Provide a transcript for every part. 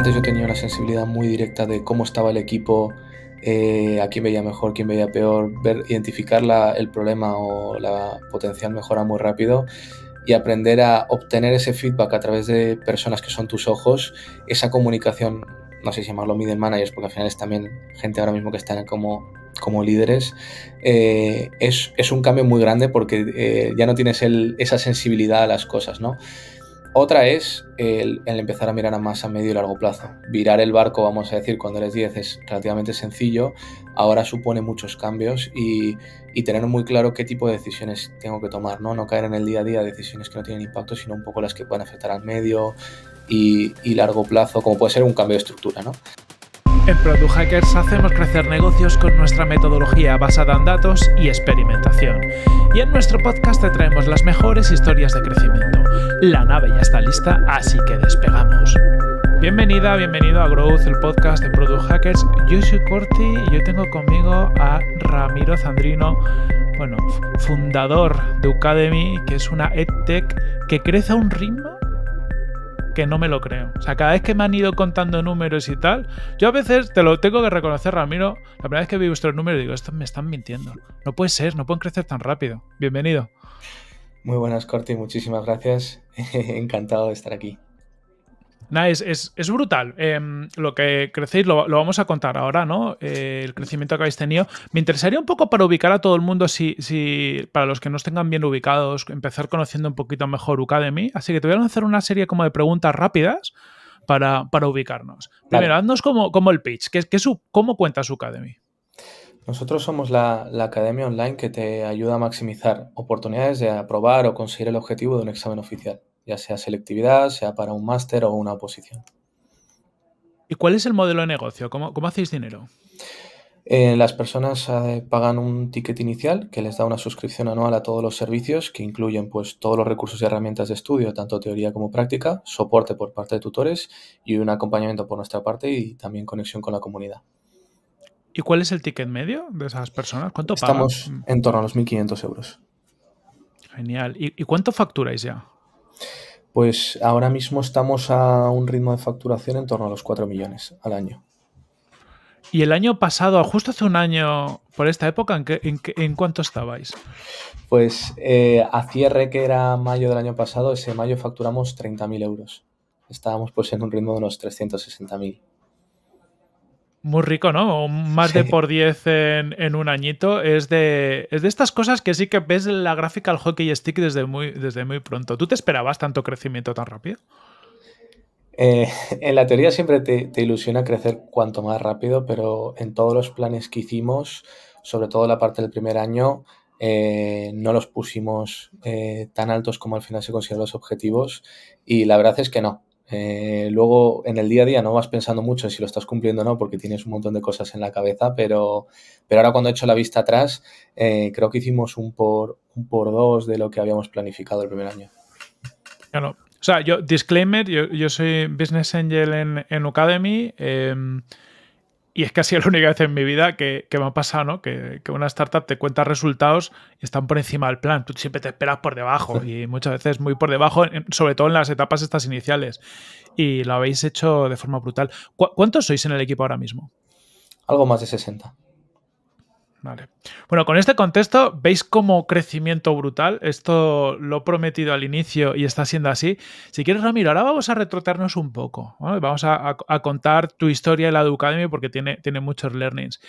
antes yo tenía una sensibilidad muy directa de cómo estaba el equipo, eh, a quién veía mejor, quién veía peor, ver, identificar el problema o la potencial mejora muy rápido y aprender a obtener ese feedback a través de personas que son tus ojos, esa comunicación, no sé si llamarlo middle managers, porque al final es también gente ahora mismo que está como, como líderes, eh, es, es, un cambio muy grande porque eh, ya no tienes esa sensibilidad a las cosas, ¿no? Otra es el, empezar a mirar a más a medio y largo plazo. Virar el barco, vamos a decir, cuando eres 10 es relativamente sencillo, ahora supone muchos cambios y, tener muy claro qué tipo de decisiones tengo que tomar, ¿no? No caer en el día a día decisiones que no tienen impacto, sino un poco las que pueden afectar al medio y, largo plazo, como puede ser un cambio de estructura, ¿no? En Product Hackers hacemos crecer negocios con nuestra metodología basada en datos y experimentación. Y en nuestro podcast te traemos las mejores historias de crecimiento. La nave ya está lista, así que despegamos. Bienvenida, bienvenido a Growth, el podcast de Product Hackers. Yo soy Corti y yo tengo conmigo a Ramiro Zandrino, bueno, fundador de Ucademy, que es una EdTech que crece a un ritmo que no me lo creo. O sea, cada vez que me han ido contando números y tal, yo a veces te lo tengo que reconocer, Ramiro. La primera vez que vi vuestros números digo, estos me están mintiendo. No puede ser, no pueden crecer tan rápido. Bienvenido. Muy buenas, Corti, muchísimas gracias. Encantado de estar aquí. es, brutal. Em, lo que crecéis lo, vamos a contar ahora, ¿no? Eh, el crecimiento que habéis tenido. Me interesaría un poco para ubicar a todo el mundo, si, para los que no tengan bien ubicados, empezar conociendo un poquito mejor Ucademy. Así que te voy a hacer una serie como de preguntas rápidas para, ubicarnos. Primero, haznos como, el pitch. ¿Cómo cuentas Ucademy? Nosotros somos la, academia online que te ayuda a maximizar oportunidades de aprobar o conseguir el objetivo de un examen oficial ya sea selectividad, sea para un máster o una oposición. ¿Y cuál es el modelo de negocio? ¿Cómo, hacéis dinero? Eh, las personas eh, pagan un ticket inicial que les da una suscripción anual a todos los servicios que incluyen pues, todos los recursos y herramientas de estudio, tanto teoría como práctica, soporte por parte de tutores y un acompañamiento por nuestra parte y también conexión con la comunidad. ¿Y cuál es el ticket medio de esas personas? ¿Cuánto Estamos en torno a los 1.500 euros. Genial. ¿Y cuánto facturáis ya? Pues ahora mismo estamos a un ritmo de facturación en torno a los 4 millones al año. Y el año pasado, justo hace un año, por esta época, ¿en, en, cuánto estabais? Pues eh, a cierre, que era mayo del año pasado, ese mayo facturamos 30.000 euros. Estábamos pues en un ritmo de unos 360.000. Muy rico, ¿no? Más de por 10 en, un añito. Es de, estas cosas que sí que ves la gráfica al hockey stick desde muy, desde muy pronto. ¿Tú te esperabas tanto crecimiento tan rápido? Eh, en la teoría siempre te, ilusiona crecer cuanto más rápido, pero en todos los planes que hicimos, sobre todo la parte del primer año, eh, no los pusimos eh, tan altos como al final se consiguieron los objetivos y la verdad es que no, eh, luego, en el día a día no vas pensando mucho en si lo estás cumpliendo o no, porque tienes un montón de cosas en la cabeza, pero, pero ahora cuando he hecho la vista atrás, eh, creo que hicimos un por, un por dos de lo que habíamos planificado el primer año. O sea, yo, disclaimer, yo, soy Business Angel en, en Academy. Em, y es casi la única vez en mi vida que, me ha pasado, ¿no? Que, una startup te cuenta resultados y están por encima del plan. Tú siempre te esperas por debajo y muchas veces muy por debajo, sobre todo en las etapas estas iniciales. Y lo habéis hecho de forma brutal. ¿Cuántos sois en el equipo ahora mismo? Algo más de 60. Bueno, con este contexto, ¿veis como crecimiento brutal? Esto lo he prometido al inicio y está siendo así. Si quieres, Ramiro, ahora vamos a retrotarnos un poco. Vamos a, contar tu historia de la Educademy porque tiene, tiene muchos learnings.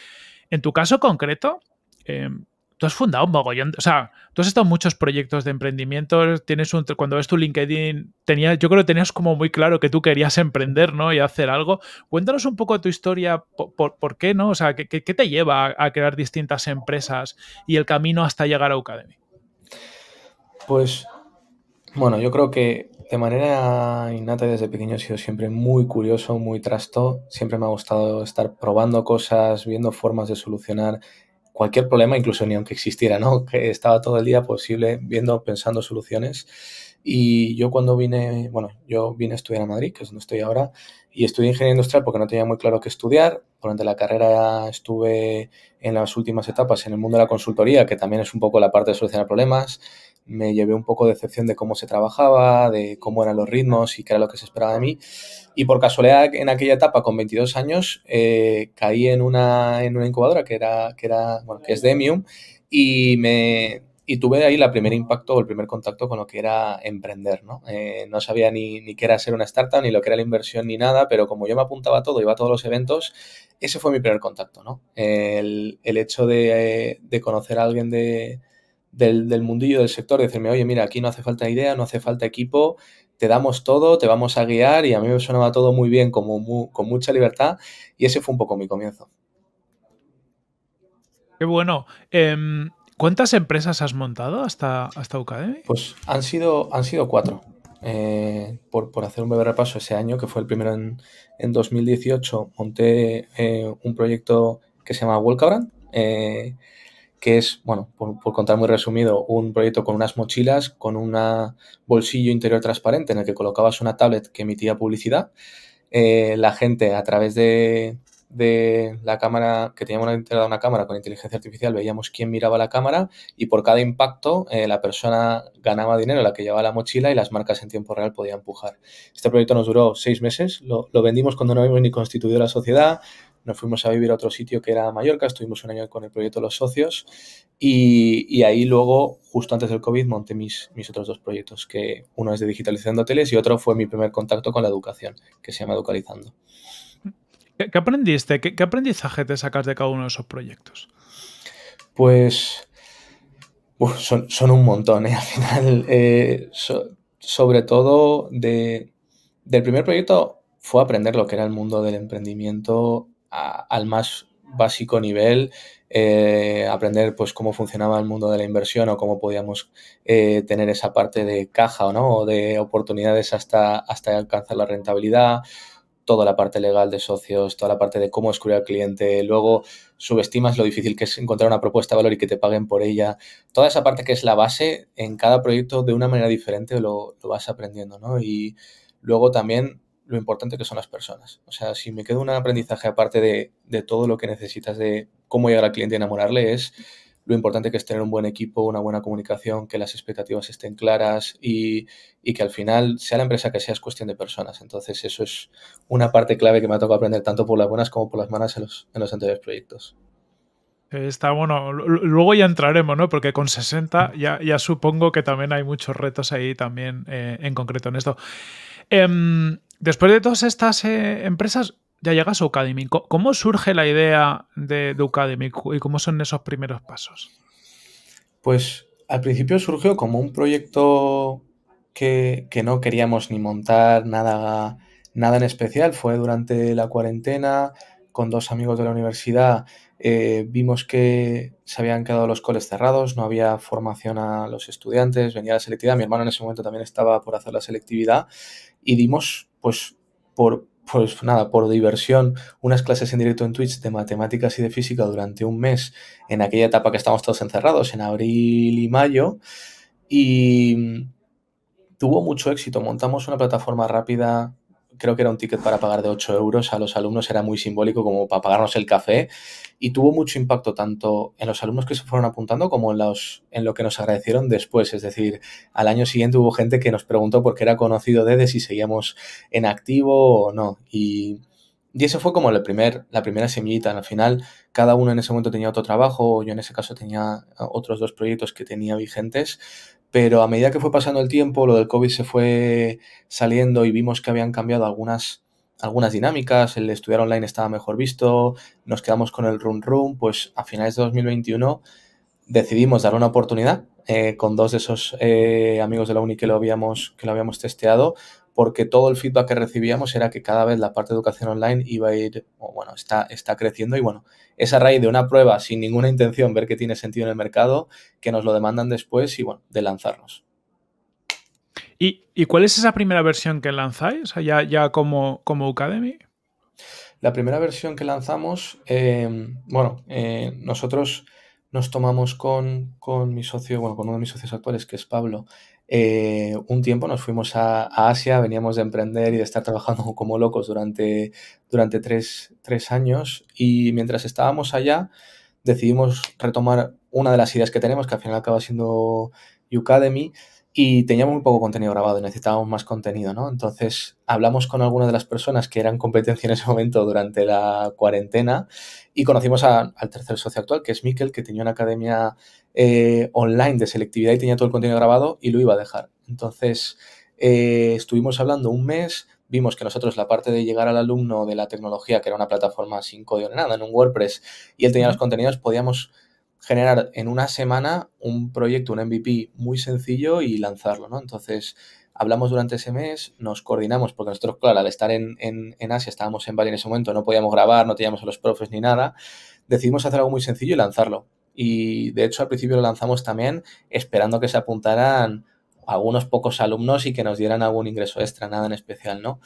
En tu caso concreto, em, tú has fundado un mogollón, o sea, tú has estado en muchos proyectos de emprendimiento, tienes un, cuando ves tu LinkedIn, tenía, yo creo que tenías como muy claro que tú querías emprender, ¿no? Y hacer algo. Cuéntanos un poco tu historia, por, qué, ¿no? O sea, ¿qué, te lleva a crear distintas empresas y el camino hasta llegar a Academy? Pues, bueno, yo creo que de manera innata desde pequeño he sido siempre muy curioso, muy trasto, siempre me ha gustado estar probando cosas, viendo formas de solucionar cualquier problema, incluso ni aunque existiera, ¿no? Que estaba todo el día posible viendo, pensando soluciones. Y yo cuando vine, bueno, yo vine a estudiar a Madrid, que es donde estoy ahora, y estudié ingeniería industrial porque no tenía muy claro qué estudiar. Durante la carrera estuve en las últimas etapas en el mundo de la consultoría, que también es un poco la parte de solucionar problemas me llevé un poco de decepción de cómo se trabajaba, de cómo eran los ritmos y qué era lo que se esperaba de mí. Y por casualidad, en aquella etapa, con 22 años, eh, caí en una, en una incubadora que, era, que, era, bueno, es Demium y me, y tuve ahí el primer impacto o el primer contacto con lo que era emprender, eh, ¿no? sabía ni, ni, qué era ser una startup, ni lo que era la inversión, ni nada, pero como yo me apuntaba a todo, iba a todos los eventos, ese fue mi primer contacto, ¿no? El, hecho de, conocer a alguien de, del, mundillo del sector, decirme, oye, mira, aquí no hace falta idea, no hace falta equipo, te damos todo, te vamos a guiar y a mí me sonaba todo muy bien, como con mucha libertad y ese fue un poco mi comienzo. Qué bueno. Em, ¿Cuántas empresas has montado hasta, hasta Pues han sido, han sido cuatro. Eh, por, por, hacer un breve repaso, ese año, que fue el primero en, 2018, monté eh, un proyecto que se llama Wolcabran. Eh, que es, bueno, por, contar muy resumido, un proyecto con unas mochilas, con un bolsillo interior transparente en el que colocabas una tablet que emitía publicidad. Eh, la gente a través de, la cámara, que teníamos integrada una cámara con inteligencia artificial, veíamos quién miraba la cámara y por cada impacto eh, la persona ganaba dinero, la que llevaba la mochila y las marcas en tiempo real podían empujar. Este proyecto nos duró seis meses, lo, lo vendimos cuando no habíamos ni constituido la sociedad, nos fuimos a vivir a otro sitio que era Mallorca, estuvimos un año con el proyecto Los Socios y, ahí luego, justo antes del COVID, monté mis, otros dos proyectos, que uno es de digitalizando Hoteles y otro fue mi primer contacto con la educación, que se llama Educalizando. ¿Qué, aprendiste? ¿Qué, aprendizaje te sacas de cada uno de esos proyectos? Pues... son, un montón, ¿eh? al final. Eh, sobre todo del primer proyecto fue aprender lo que era el mundo del emprendimiento al más básico nivel, eh, aprender pues cómo funcionaba el mundo de la inversión o cómo podíamos eh, tener esa parte de caja o ¿no? o de oportunidades hasta, hasta alcanzar la rentabilidad, toda la parte legal de socios, toda la parte de cómo escribir al cliente, luego subestimas lo difícil que es encontrar una propuesta de valor y que te paguen por ella, toda esa parte que es la base en cada proyecto de una manera diferente lo, lo vas aprendiendo ¿no? y luego también lo importante que son las personas. O sea, si me quedo un aprendizaje aparte de, todo lo que necesitas de cómo llegar al cliente y enamorarle, es lo importante que es tener un buen equipo, una buena comunicación, que las expectativas estén claras y, que al final, sea la empresa que sea, es cuestión de personas. Entonces, eso es una parte clave que me ha tocado aprender tanto por las buenas como por las malas en los, en los anteriores proyectos. Eh, está bueno, luego ya entraremos, ¿no? Porque con 60 mm. ya, supongo que también hay muchos retos ahí también eh, en concreto en esto. Em, Después de todas estas eh, empresas, ya llegas a Ucademy. ¿Cómo surge la idea de, de y cómo son esos primeros pasos? Pues al principio surgió como un proyecto que, no queríamos ni montar nada, nada en especial. Fue durante la cuarentena, con dos amigos de la universidad, eh, vimos que se habían quedado los coles cerrados, no había formación a los estudiantes, venía la selectividad, mi hermano en ese momento también estaba por hacer la selectividad y dimos pues por, pues nada, por diversión, unas clases en directo en Twitch de matemáticas y de física durante un mes, en aquella etapa que estábamos todos encerrados, en abril y mayo, y tuvo mucho éxito. Montamos una plataforma rápida creo que era un ticket para pagar de 8 euros a los alumnos, era muy simbólico como para pagarnos el café y tuvo mucho impacto tanto en los alumnos que se fueron apuntando como en, los, en lo que nos agradecieron después. Es decir, al año siguiente hubo gente que nos preguntó por qué era conocido desde si seguíamos en activo o no. Y, y eso fue como el primer, la primera semillita. Al final, cada uno en ese momento tenía otro trabajo, yo en ese caso tenía otros dos proyectos que tenía vigentes, pero a medida que fue pasando el tiempo, lo del COVID se fue saliendo y vimos que habían cambiado algunas, algunas dinámicas, el estudiar online estaba mejor visto, nos quedamos con el run Room, pues a finales de 2021 decidimos dar una oportunidad eh, con dos de esos eh, amigos de la uni que lo habíamos, que lo habíamos testeado porque todo el feedback que recibíamos era que cada vez la parte de educación online iba a ir, bueno, está, está creciendo y bueno, es a raíz de una prueba sin ninguna intención, ver que tiene sentido en el mercado, que nos lo demandan después y bueno, de lanzarnos. ¿Y, cuál es esa primera versión que lanzáis ya, ya como, como Academy? La primera versión que lanzamos, em, bueno, eh, nosotros nos tomamos con, con mi socio, bueno, con uno de mis socios actuales, que es Pablo, eh, un tiempo nos fuimos a, Asia, veníamos de emprender y de estar trabajando como locos durante, durante tres, años y mientras estábamos allá decidimos retomar una de las ideas que tenemos, que al final acaba siendo Ucademy, y teníamos muy poco contenido grabado y necesitábamos más contenido, ¿no? Entonces hablamos con algunas de las personas que eran competencia en ese momento durante la cuarentena y conocimos al tercer socio actual, que es Miquel, que tenía una academia eh, online de selectividad y tenía todo el contenido grabado y lo iba a dejar. Entonces, eh, estuvimos hablando un mes, vimos que nosotros la parte de llegar al alumno de la tecnología, que era una plataforma sin código ni nada, en un WordPress, y él tenía los contenidos, podíamos generar en una semana un proyecto, un MVP muy sencillo y lanzarlo, ¿no? Entonces, hablamos durante ese mes, nos coordinamos, porque nosotros, claro, al estar en, en Asia, estábamos en Bali en ese momento, no podíamos grabar, no teníamos a los profes ni nada, decidimos hacer algo muy sencillo y lanzarlo y de hecho al principio lo lanzamos también esperando que se apuntaran algunos pocos alumnos y que nos dieran algún ingreso extra, nada en especial, ¿no?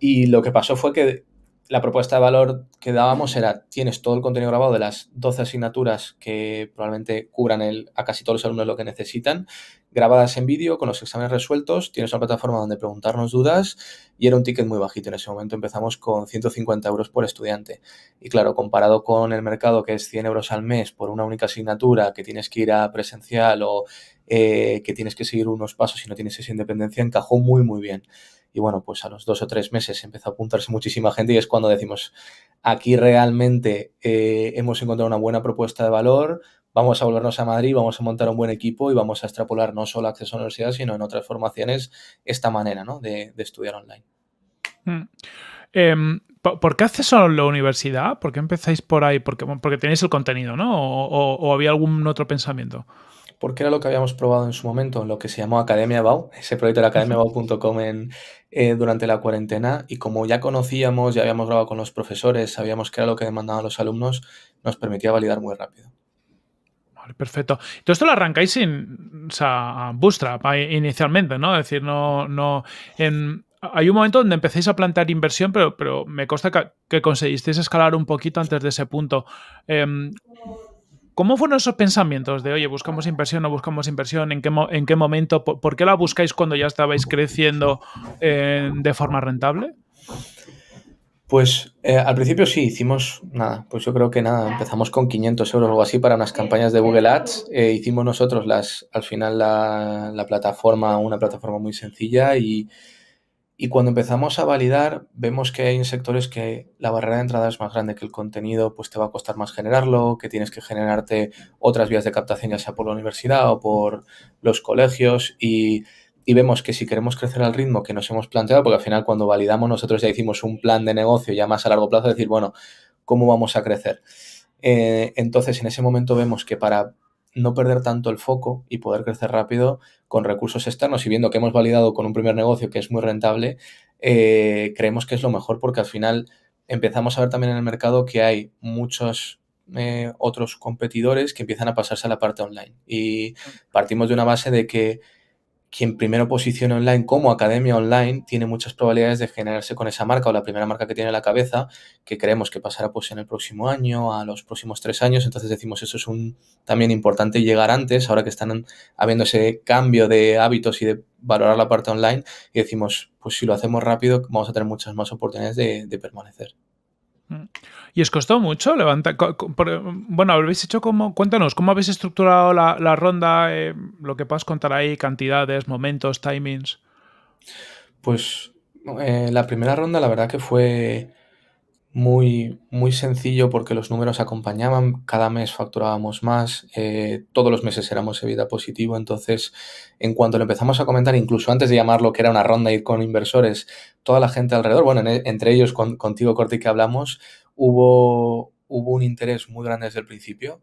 Y lo que pasó fue que la propuesta de valor que dábamos era, tienes todo el contenido grabado de las 12 asignaturas que probablemente cubran el, a casi todos los alumnos lo que necesitan, grabadas en vídeo, con los exámenes resueltos, tienes una plataforma donde preguntarnos dudas y era un ticket muy bajito. En ese momento empezamos con 150 euros por estudiante. Y claro, comparado con el mercado que es 100 euros al mes por una única asignatura, que tienes que ir a presencial o eh, que tienes que seguir unos pasos y no tienes esa independencia, encajó muy, muy bien. Y bueno, pues a los dos o tres meses empezó a apuntarse muchísima gente y es cuando decimos, aquí realmente eh, hemos encontrado una buena propuesta de valor, vamos a volvernos a Madrid, vamos a montar un buen equipo y vamos a extrapolar no solo acceso a la universidad, sino en otras formaciones esta manera ¿no? de, estudiar online. Mm. Em, ¿Por qué acceso a la universidad? ¿Por qué empezáis por ahí? Porque, porque tenéis el contenido, ¿no? o había algún otro pensamiento? porque era lo que habíamos probado en su momento, en lo que se llamó Academia BAU, ese proyecto de academiabau.com eh, durante la cuarentena, y como ya conocíamos, ya habíamos grabado con los profesores, sabíamos que era lo que demandaban los alumnos, nos permitía validar muy rápido. Vale, perfecto. Todo esto lo arrancáis sin o Bootstrap inicialmente, ¿no? Es decir, no, no, hay un momento donde empecéis a plantear inversión, pero, pero me consta que, conseguisteis escalar un poquito antes de ese punto. Em, ¿Cómo fueron esos pensamientos de, oye, buscamos ah. inversión, no buscamos inversión? ¿En qué, en qué momento? Por, qué la buscáis cuando ya estabais creciendo eh, de forma rentable? Pues eh, al principio sí, hicimos nada, pues yo creo que nada, empezamos con 500 euros o algo así para unas campañas de Google Ads, eh, hicimos nosotros las, al final la, plataforma, una plataforma muy sencilla y y cuando empezamos a validar, vemos que hay sectores que la barrera de entrada es más grande, que el contenido pues te va a costar más generarlo, que tienes que generarte otras vías de captación, ya sea por la universidad o por los colegios. Y, vemos que si queremos crecer al ritmo que nos hemos planteado, porque al final cuando validamos nosotros ya hicimos un plan de negocio ya más a largo plazo, decir, bueno, ¿cómo vamos a crecer? Eh, entonces, en ese momento vemos que para no perder tanto el foco y poder crecer rápido con recursos externos y viendo que hemos validado con un primer negocio que es muy rentable, eh, creemos que es lo mejor porque al final empezamos a ver también en el mercado que hay muchos eh, otros competidores que empiezan a pasarse a la parte online. Y mm. partimos de una base de que quien primero posicione online como academia online tiene muchas probabilidades de generarse con esa marca o la primera marca que tiene la cabeza, que creemos que pasará pues en el próximo año, a los próximos tres años. Entonces decimos, eso es un también importante llegar antes, ahora que están habiendo ese cambio de hábitos y de valorar la parte online, y decimos, pues si lo hacemos rápido, vamos a tener muchas más oportunidades de permanecer. Mm. ¿Y os costó mucho levantar? Bueno, habéis hecho como. Cuéntanos, ¿cómo habéis estructurado la, ronda? Eh, lo que puedas contar ahí, cantidades, momentos, timings. Pues eh, la primera ronda, la verdad que fue muy, muy sencillo porque los números acompañaban, cada mes facturábamos más, eh, todos los meses éramos vida positivo, entonces en cuanto lo empezamos a comentar, incluso antes de llamarlo que era una ronda ir con inversores, toda la gente alrededor, bueno, e, entre ellos contigo Corti que hablamos, hubo, hubo un interés muy grande desde el principio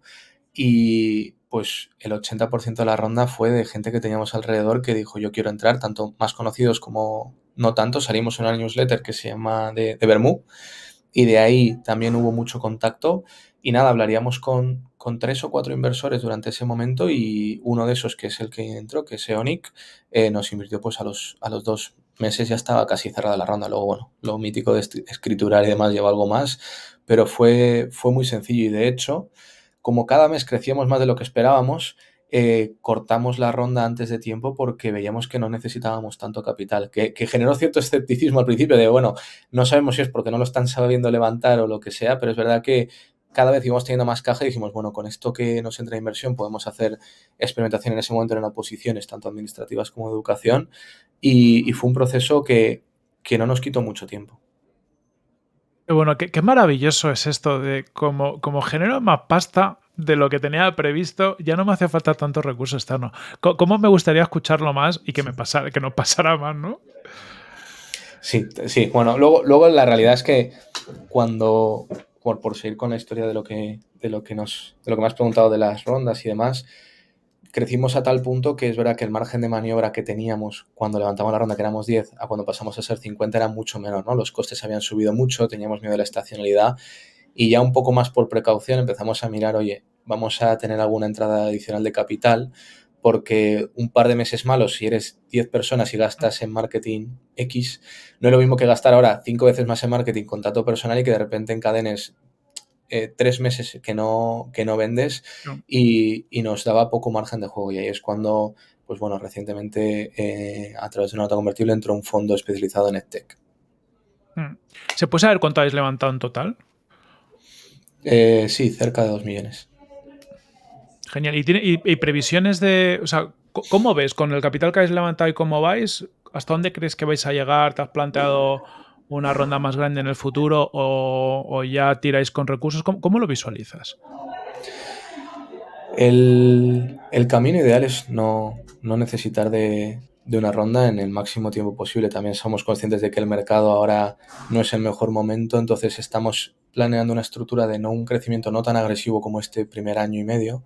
y pues el 80% de la ronda fue de gente que teníamos alrededor que dijo yo quiero entrar, tanto más conocidos como no tanto, salimos en una newsletter que se llama de, de Bermú, y de ahí también hubo mucho contacto. Y nada, hablaríamos con, tres o cuatro inversores durante ese momento y uno de esos, que es el que entró, que es Eonic, eh, nos invirtió pues a los, dos meses ya estaba casi cerrada la ronda. Luego, bueno, lo mítico de escriturar y demás lleva algo más, pero fue, fue muy sencillo y de hecho, como cada mes crecíamos más de lo que esperábamos, eh, cortamos la ronda antes de tiempo porque veíamos que no necesitábamos tanto capital, que, generó cierto escepticismo al principio de, bueno, no sabemos si es porque no lo están sabiendo levantar o lo que sea, pero es verdad que cada vez íbamos teniendo más caja y dijimos, bueno, con esto que nos entra inversión podemos hacer experimentación en ese momento en oposiciones, tanto administrativas como educación, y, fue un proceso que, no nos quitó mucho tiempo. Bueno, qué, maravilloso es esto de cómo cómo genero más pasta, de lo que tenía previsto, ya no me hacía falta tantos recursos externos. ¿Cómo me gustaría escucharlo más y que, me pasara, que nos pasara más, no? Sí, sí. Bueno, luego, la realidad es que cuando, por, por seguir con la historia de lo que, de lo que nos, lo que me has preguntado de las rondas y demás, crecimos a tal punto que es verdad que el margen de maniobra que teníamos cuando levantamos la ronda, que éramos 10, a cuando pasamos a ser 50 era mucho menor, ¿no? Los costes habían subido mucho, teníamos miedo de la estacionalidad y ya un poco más por precaución empezamos a mirar, oye, vamos a tener alguna entrada adicional de capital, porque un par de meses malos, si eres 10 personas y gastas en marketing X, no es lo mismo que gastar ahora 5 veces más en marketing con dato personal y que de repente encadenes eh, tres meses que no, que no vendes Y, nos daba poco margen de juego. Y ahí es cuando, pues bueno, recientemente eh, a través de una nota convertible entró un fondo especializado en EdTech. Hmm. ¿Se puede saber cuánto habéis levantado en total? Eh, sí, cerca de 2 millones. Genial. ¿Y, tiene, previsiones de. O sea, ¿cómo ves con el capital que habéis levantado y cómo vais? ¿Hasta dónde crees que vais a llegar? ¿Te has planteado una ronda más grande en el futuro o, ya tiráis con recursos? ¿Cómo, lo visualizas? El, camino ideal es no, necesitar de, de una ronda en el máximo tiempo posible. También somos conscientes de que el mercado ahora no es el mejor momento, entonces estamos planeando una estructura de no un crecimiento no tan agresivo como este primer año y medio,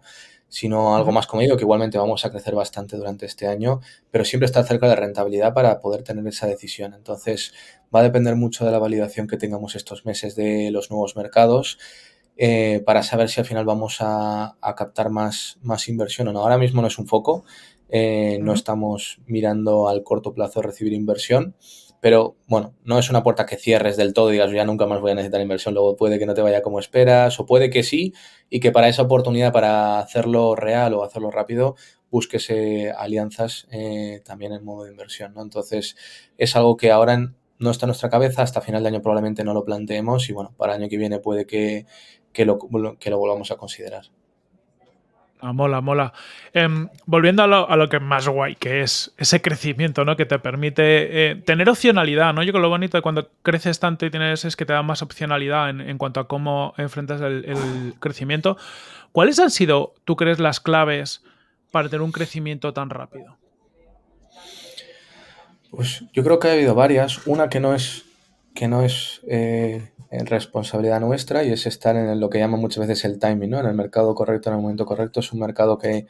sino algo más comedido, que igualmente vamos a crecer bastante durante este año, pero siempre estar cerca de rentabilidad para poder tener esa decisión. Entonces, va a depender mucho de la validación que tengamos estos meses de los nuevos mercados. Eh, para saber si al final vamos a, captar más, más inversión o no. Ahora mismo no es un foco, eh, no estamos mirando al corto plazo recibir inversión, pero bueno, no es una puerta que cierres del todo y digas, ya nunca más voy a necesitar inversión, luego puede que no te vaya como esperas o puede que sí y que para esa oportunidad, para hacerlo real o hacerlo rápido, búsquese eh, alianzas eh, también en modo de inversión. ¿no? Entonces es algo que ahora no está en nuestra cabeza, hasta final de año probablemente no lo planteemos y bueno, para el año que viene puede que, que lo volvamos a considerar. Ah, mola, mola. Em, volviendo a lo, que más guay, que es ese crecimiento, ¿no? Que te permite eh, tener opcionalidad, ¿no? Yo creo que lo bonito de cuando creces tanto y tienes es que te da más opcionalidad en, cuanto a cómo enfrentas el, crecimiento. ¿Cuáles han sido, tú crees, las claves para tener un crecimiento tan rápido? Pues yo creo que ha habido varias. Una que no es que no es eh, responsabilidad nuestra y es estar en lo que llaman muchas veces el timing, ¿no? En el mercado correcto, en el momento correcto. Es un mercado que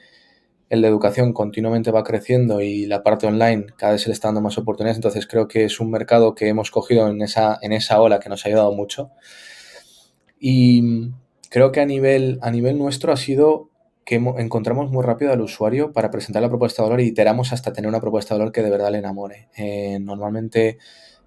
el de educación continuamente va creciendo y la parte online cada vez se le está dando más oportunidades. Entonces creo que es un mercado que hemos cogido en esa, en esa ola que nos ha ayudado mucho. Y creo que a nivel, a nivel nuestro ha sido que encontramos muy rápido al usuario para presentar la propuesta de valor y iteramos hasta tener una propuesta de valor que de verdad le enamore. Eh, normalmente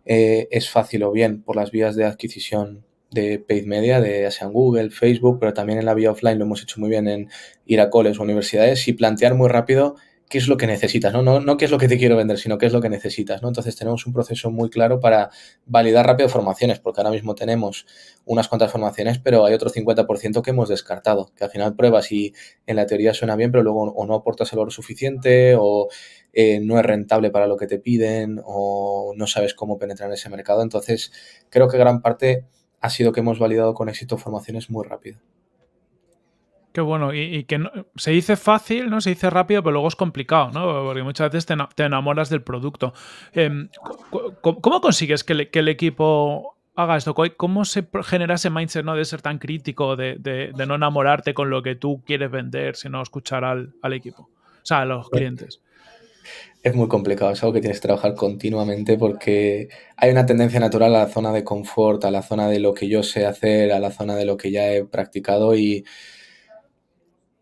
eh, es fácil o bien por las vías de adquisición de paid media, de ya Google, Facebook, pero también en la vía offline lo hemos hecho muy bien en ir a coles o universidades y plantear muy rápido qué es lo que necesitas, ¿no? ¿no? No qué es lo que te quiero vender, sino qué es lo que necesitas, ¿no? Entonces tenemos un proceso muy claro para validar rápido formaciones, porque ahora mismo tenemos unas cuantas formaciones, pero hay otro 50% que hemos descartado, que al final pruebas y en la teoría suena bien, pero luego o no aportas el valor suficiente o eh, no es rentable para lo que te piden o no sabes cómo penetrar en ese mercado. Entonces creo que gran parte ha sido que hemos validado con éxito formaciones muy rápido. Qué bueno, y, que se dice fácil, ¿no? Se dice rápido, pero luego es complicado, ¿no? Porque muchas veces te, enamoras del producto. Em, ¿cómo, consigues que, el equipo haga esto? ¿Cómo se genera ese mindset ¿no? de ser tan crítico, de, no enamorarte con lo que tú quieres vender, sino escuchar al, al equipo? O sea, a los pues clientes. Es muy complicado, es algo que tienes que trabajar continuamente porque hay una tendencia natural a la zona de confort, a la zona de lo que yo sé hacer, a la zona de lo que ya he practicado y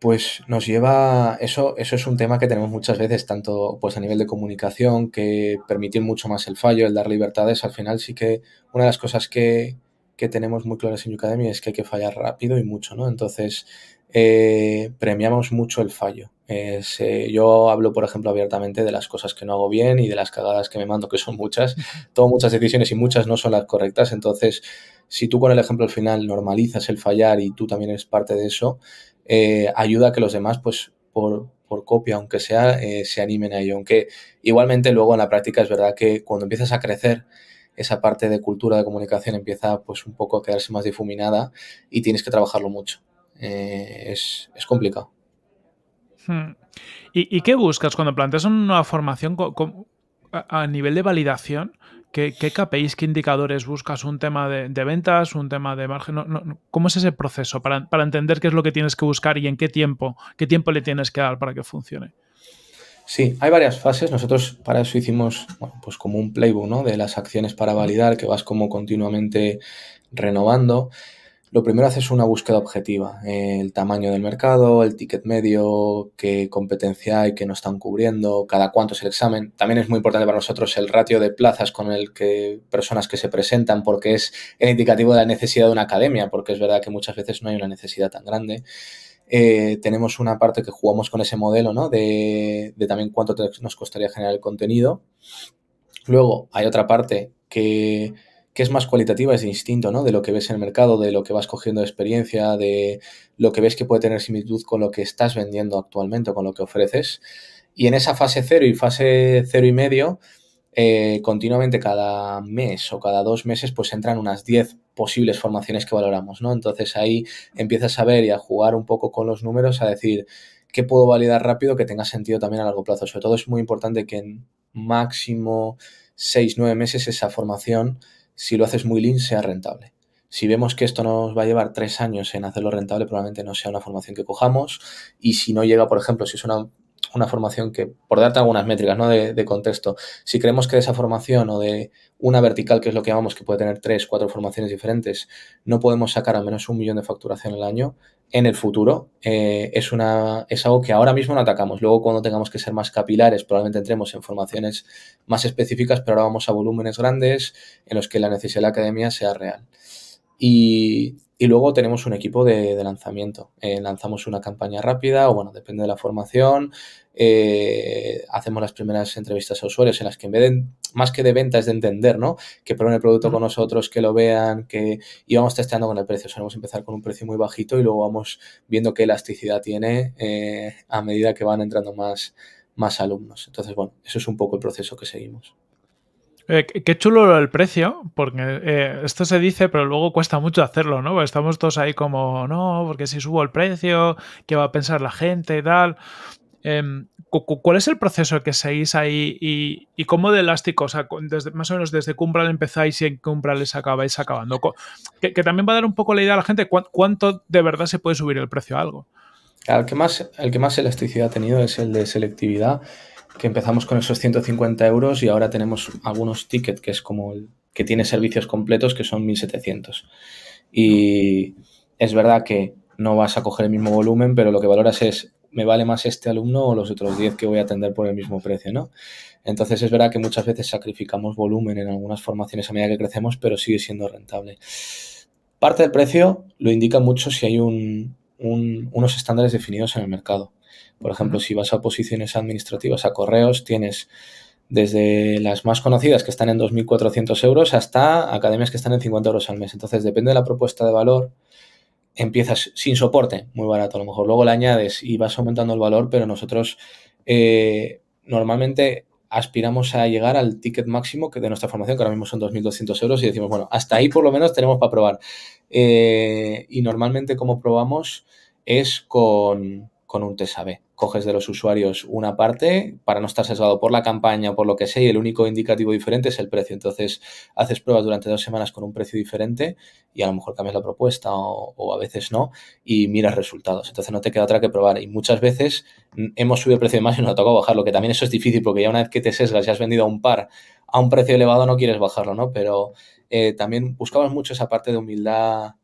pues nos lleva, eso, eso es un tema que tenemos muchas veces, tanto pues a nivel de comunicación, que permitir mucho más el fallo, el dar libertades, al final sí que una de las cosas que, que tenemos muy claras en Academy es que hay que fallar rápido y mucho, ¿no? Entonces, eh, premiamos mucho el fallo. Eh, yo hablo, por ejemplo, abiertamente de las cosas que no hago bien y de las cagadas que me mando, que son muchas. Tomo muchas decisiones y muchas no son las correctas. Entonces, si tú con el ejemplo al final normalizas el fallar y tú también eres parte de eso, eh, ayuda a que los demás, pues por, copia, aunque sea, eh, se animen a ello. Aunque igualmente luego en la práctica es verdad que cuando empiezas a crecer, esa parte de cultura de comunicación empieza pues un poco a quedarse más difuminada y tienes que trabajarlo mucho. Eh, es, complicado. Hmm. ¿Y, qué buscas cuando planteas una formación a nivel de validación? ¿Qué, qué KPIs, qué indicadores buscas? ¿Un tema de, ventas? ¿Un tema de margen? ¿Cómo es ese proceso para, entender qué es lo que tienes que buscar y en qué tiempo? ¿Qué tiempo le tienes que dar para que funcione? Sí, hay varias fases. Nosotros para eso hicimos pues como un playbook de las acciones para validar que vas como continuamente renovando. Lo primero haces una búsqueda objetiva, el tamaño del mercado, el ticket medio, qué competencia hay que no están cubriendo, cada cuánto es el examen. También es muy importante para nosotros el ratio de plazas con el que personas que se presentan, porque es el indicativo de la necesidad de una academia, porque es verdad que muchas veces no hay una necesidad tan grande. Eh, tenemos una parte que jugamos con ese modelo, ¿no? De, también cuánto nos costaría generar el contenido. Luego hay otra parte que que es más cualitativa, es instinto, ¿no? De lo que ves en el mercado, de lo que vas cogiendo de experiencia, de lo que ves que puede tener similitud con lo que estás vendiendo actualmente, con lo que ofreces. Y en esa fase cero y fase cero y medio, eh, continuamente cada mes o cada dos meses, pues entran unas 10 posibles formaciones que valoramos, ¿no? Entonces ahí empiezas a ver y a jugar un poco con los números, a decir qué puedo validar rápido que tenga sentido también a largo plazo. Sobre todo es muy importante que en máximo 6-9 meses esa formación si lo haces muy lean sea rentable. Si vemos que esto nos va a llevar tres años en hacerlo rentable, probablemente no sea una formación que cojamos. Y si no llega, por ejemplo, si es una, formación que, por darte algunas métricas ¿no? de, de, contexto, si creemos que de esa formación o de una vertical, que es lo que llamamos, que puede tener tres, cuatro formaciones diferentes, no podemos sacar al menos un millón de facturación al año, en el futuro. Eh, es, una, es algo que ahora mismo no atacamos. Luego, cuando tengamos que ser más capilares, probablemente entremos en formaciones más específicas, pero ahora vamos a volúmenes grandes en los que la necesidad de la academia sea real. Y, luego tenemos un equipo de, lanzamiento. Eh, lanzamos una campaña rápida, o bueno, depende de la formación, eh, hacemos las primeras entrevistas a usuarios en las que en vez de, más que de ventas, de entender, ¿no? Que prueben el producto con nosotros, que lo vean, que y vamos testeando con el precio. solemos empezar con un precio muy bajito y luego vamos viendo qué elasticidad tiene eh, a medida que van entrando más, más alumnos. Entonces, bueno, eso es un poco el proceso que seguimos. Eh, qué chulo el precio, porque esto se dice, pero luego cuesta mucho hacerlo, ¿no? estamos todos ahí como, no, porque si subo el precio, ¿qué va a pensar la gente y tal? Em, ¿Cuál es el proceso que seguís ahí y, cómo de elástico? O sea, más o menos desde le empezáis y en les acabáis acabando. Que, también va a dar un poco la idea a la gente cuánto de verdad se puede subir el precio a algo. El que, más, el que más elasticidad ha tenido es el de selectividad, que empezamos con esos 150 euros y ahora tenemos algunos tickets que es como el que tiene servicios completos que son 1700. Y es verdad que no vas a coger el mismo volumen, pero lo que valoras es me vale más este alumno o los otros 10 que voy a atender por el mismo precio, ¿no? Entonces es verdad que muchas veces sacrificamos volumen en algunas formaciones a medida que crecemos, pero sigue siendo rentable. Parte del precio lo indica mucho si hay unos estándares definidos en el mercado. Por ejemplo, si vas a posiciones administrativas, a correos, tienes desde las más conocidas que están en 2.400 euros hasta academias que están en 50 euros al mes. Entonces, depende de la propuesta de valor, empiezas sin soporte, muy barato a lo mejor, luego le añades y vas aumentando el valor, pero nosotros eh, normalmente aspiramos a llegar al ticket máximo que de nuestra formación, que ahora mismo son 2.200 euros, y decimos, bueno, hasta ahí por lo menos tenemos para probar. Eh, y normalmente como probamos es con, con un TSAB. Coges de los usuarios una parte para no estar sesgado por la campaña o por lo que sea y el único indicativo diferente es el precio. Entonces haces pruebas durante dos semanas con un precio diferente y a lo mejor cambias la propuesta o, a veces no y miras resultados. Entonces no te queda otra que probar. Y muchas veces mm, hemos subido el precio de más y nos ha tocado bajarlo, que también eso es difícil porque ya una vez que te sesgas y has vendido a un par a un precio elevado no quieres bajarlo, ¿no? Pero eh, también buscabas mucho esa parte de humildad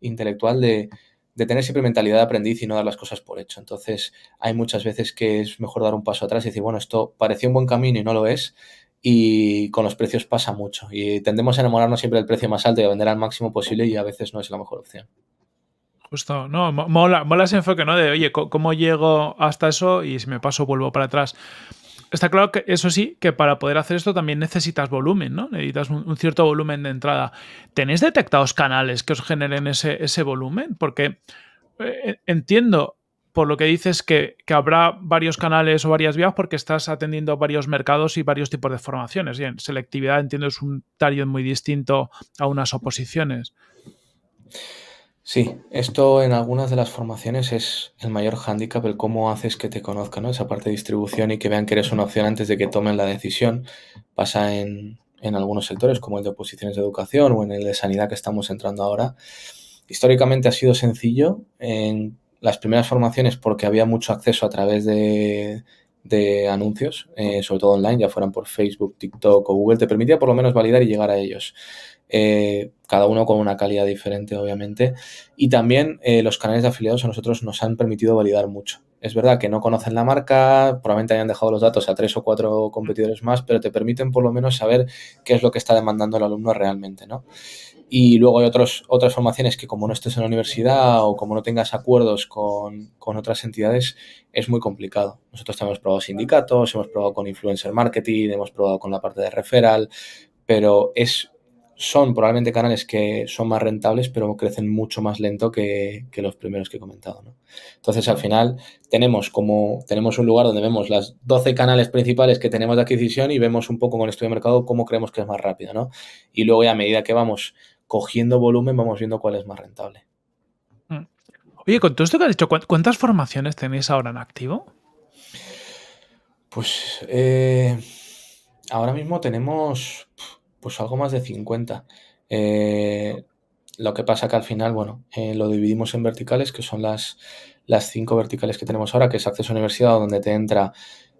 intelectual de de tener siempre mentalidad de aprendiz y no dar las cosas por hecho. Entonces, hay muchas veces que es mejor dar un paso atrás y decir, bueno, esto parecía un buen camino y no lo es. Y con los precios pasa mucho. Y tendemos a enamorarnos siempre del precio más alto y a vender al máximo posible y a veces no es la mejor opción. Justo, no, mola, mola ese enfoque, ¿no? De, oye, ¿cómo llego hasta eso? Y si me paso, vuelvo para atrás. Está claro que eso sí, que para poder hacer esto también necesitas volumen, ¿no? Necesitas un, cierto volumen de entrada. ¿Tenéis detectados canales que os generen ese, volumen? Porque eh, entiendo por lo que dices que, que, habrá varios canales o varias vías porque estás atendiendo varios mercados y varios tipos de formaciones. Bien, selectividad entiendo es un target muy distinto a unas oposiciones. Sí, esto en algunas de las formaciones es el mayor hándicap, el cómo haces que te conozcan, ¿no? Esa parte de distribución y que vean que eres una opción antes de que tomen la decisión. Pasa en, en algunos sectores, como el de oposiciones de educación o en el de sanidad que estamos entrando ahora. Históricamente ha sido sencillo en las primeras formaciones porque había mucho acceso a través de, anuncios, eh, sobre todo online, ya fueran por Facebook, TikTok o Google, te permitía por lo menos validar y llegar a ellos. Eh, cada uno con una calidad diferente, obviamente. Y también eh, los canales de afiliados a nosotros nos han permitido validar mucho. Es verdad que no conocen la marca, probablemente hayan dejado los datos a tres o cuatro mm. competidores más, pero te permiten por lo menos saber qué es lo que está demandando el alumno realmente, Y luego hay otros, otras formaciones que como no estés en la universidad o como no tengas acuerdos con, con otras entidades, es muy complicado. Nosotros también hemos probado sindicatos, hemos probado con influencer marketing, hemos probado con la parte de referral, pero es son probablemente canales que son más rentables, pero crecen mucho más lento que, los primeros que he comentado. Entonces, al final, tenemos como tenemos un lugar donde vemos las 12 canales principales que tenemos de adquisición y vemos un poco con el estudio de mercado cómo creemos que es más rápido. ¿no? Y luego, a medida que vamos cogiendo volumen, vamos viendo cuál es más rentable. Mm. Oye, con todo esto que has dicho, ¿cuántas formaciones tenéis ahora en activo? Pues eh, ahora mismo tenemos pues algo más de 50. Eh, lo que pasa que al final, bueno, eh, lo dividimos en verticales, que son las, las cinco verticales que tenemos ahora, que es acceso a universidad, donde te entra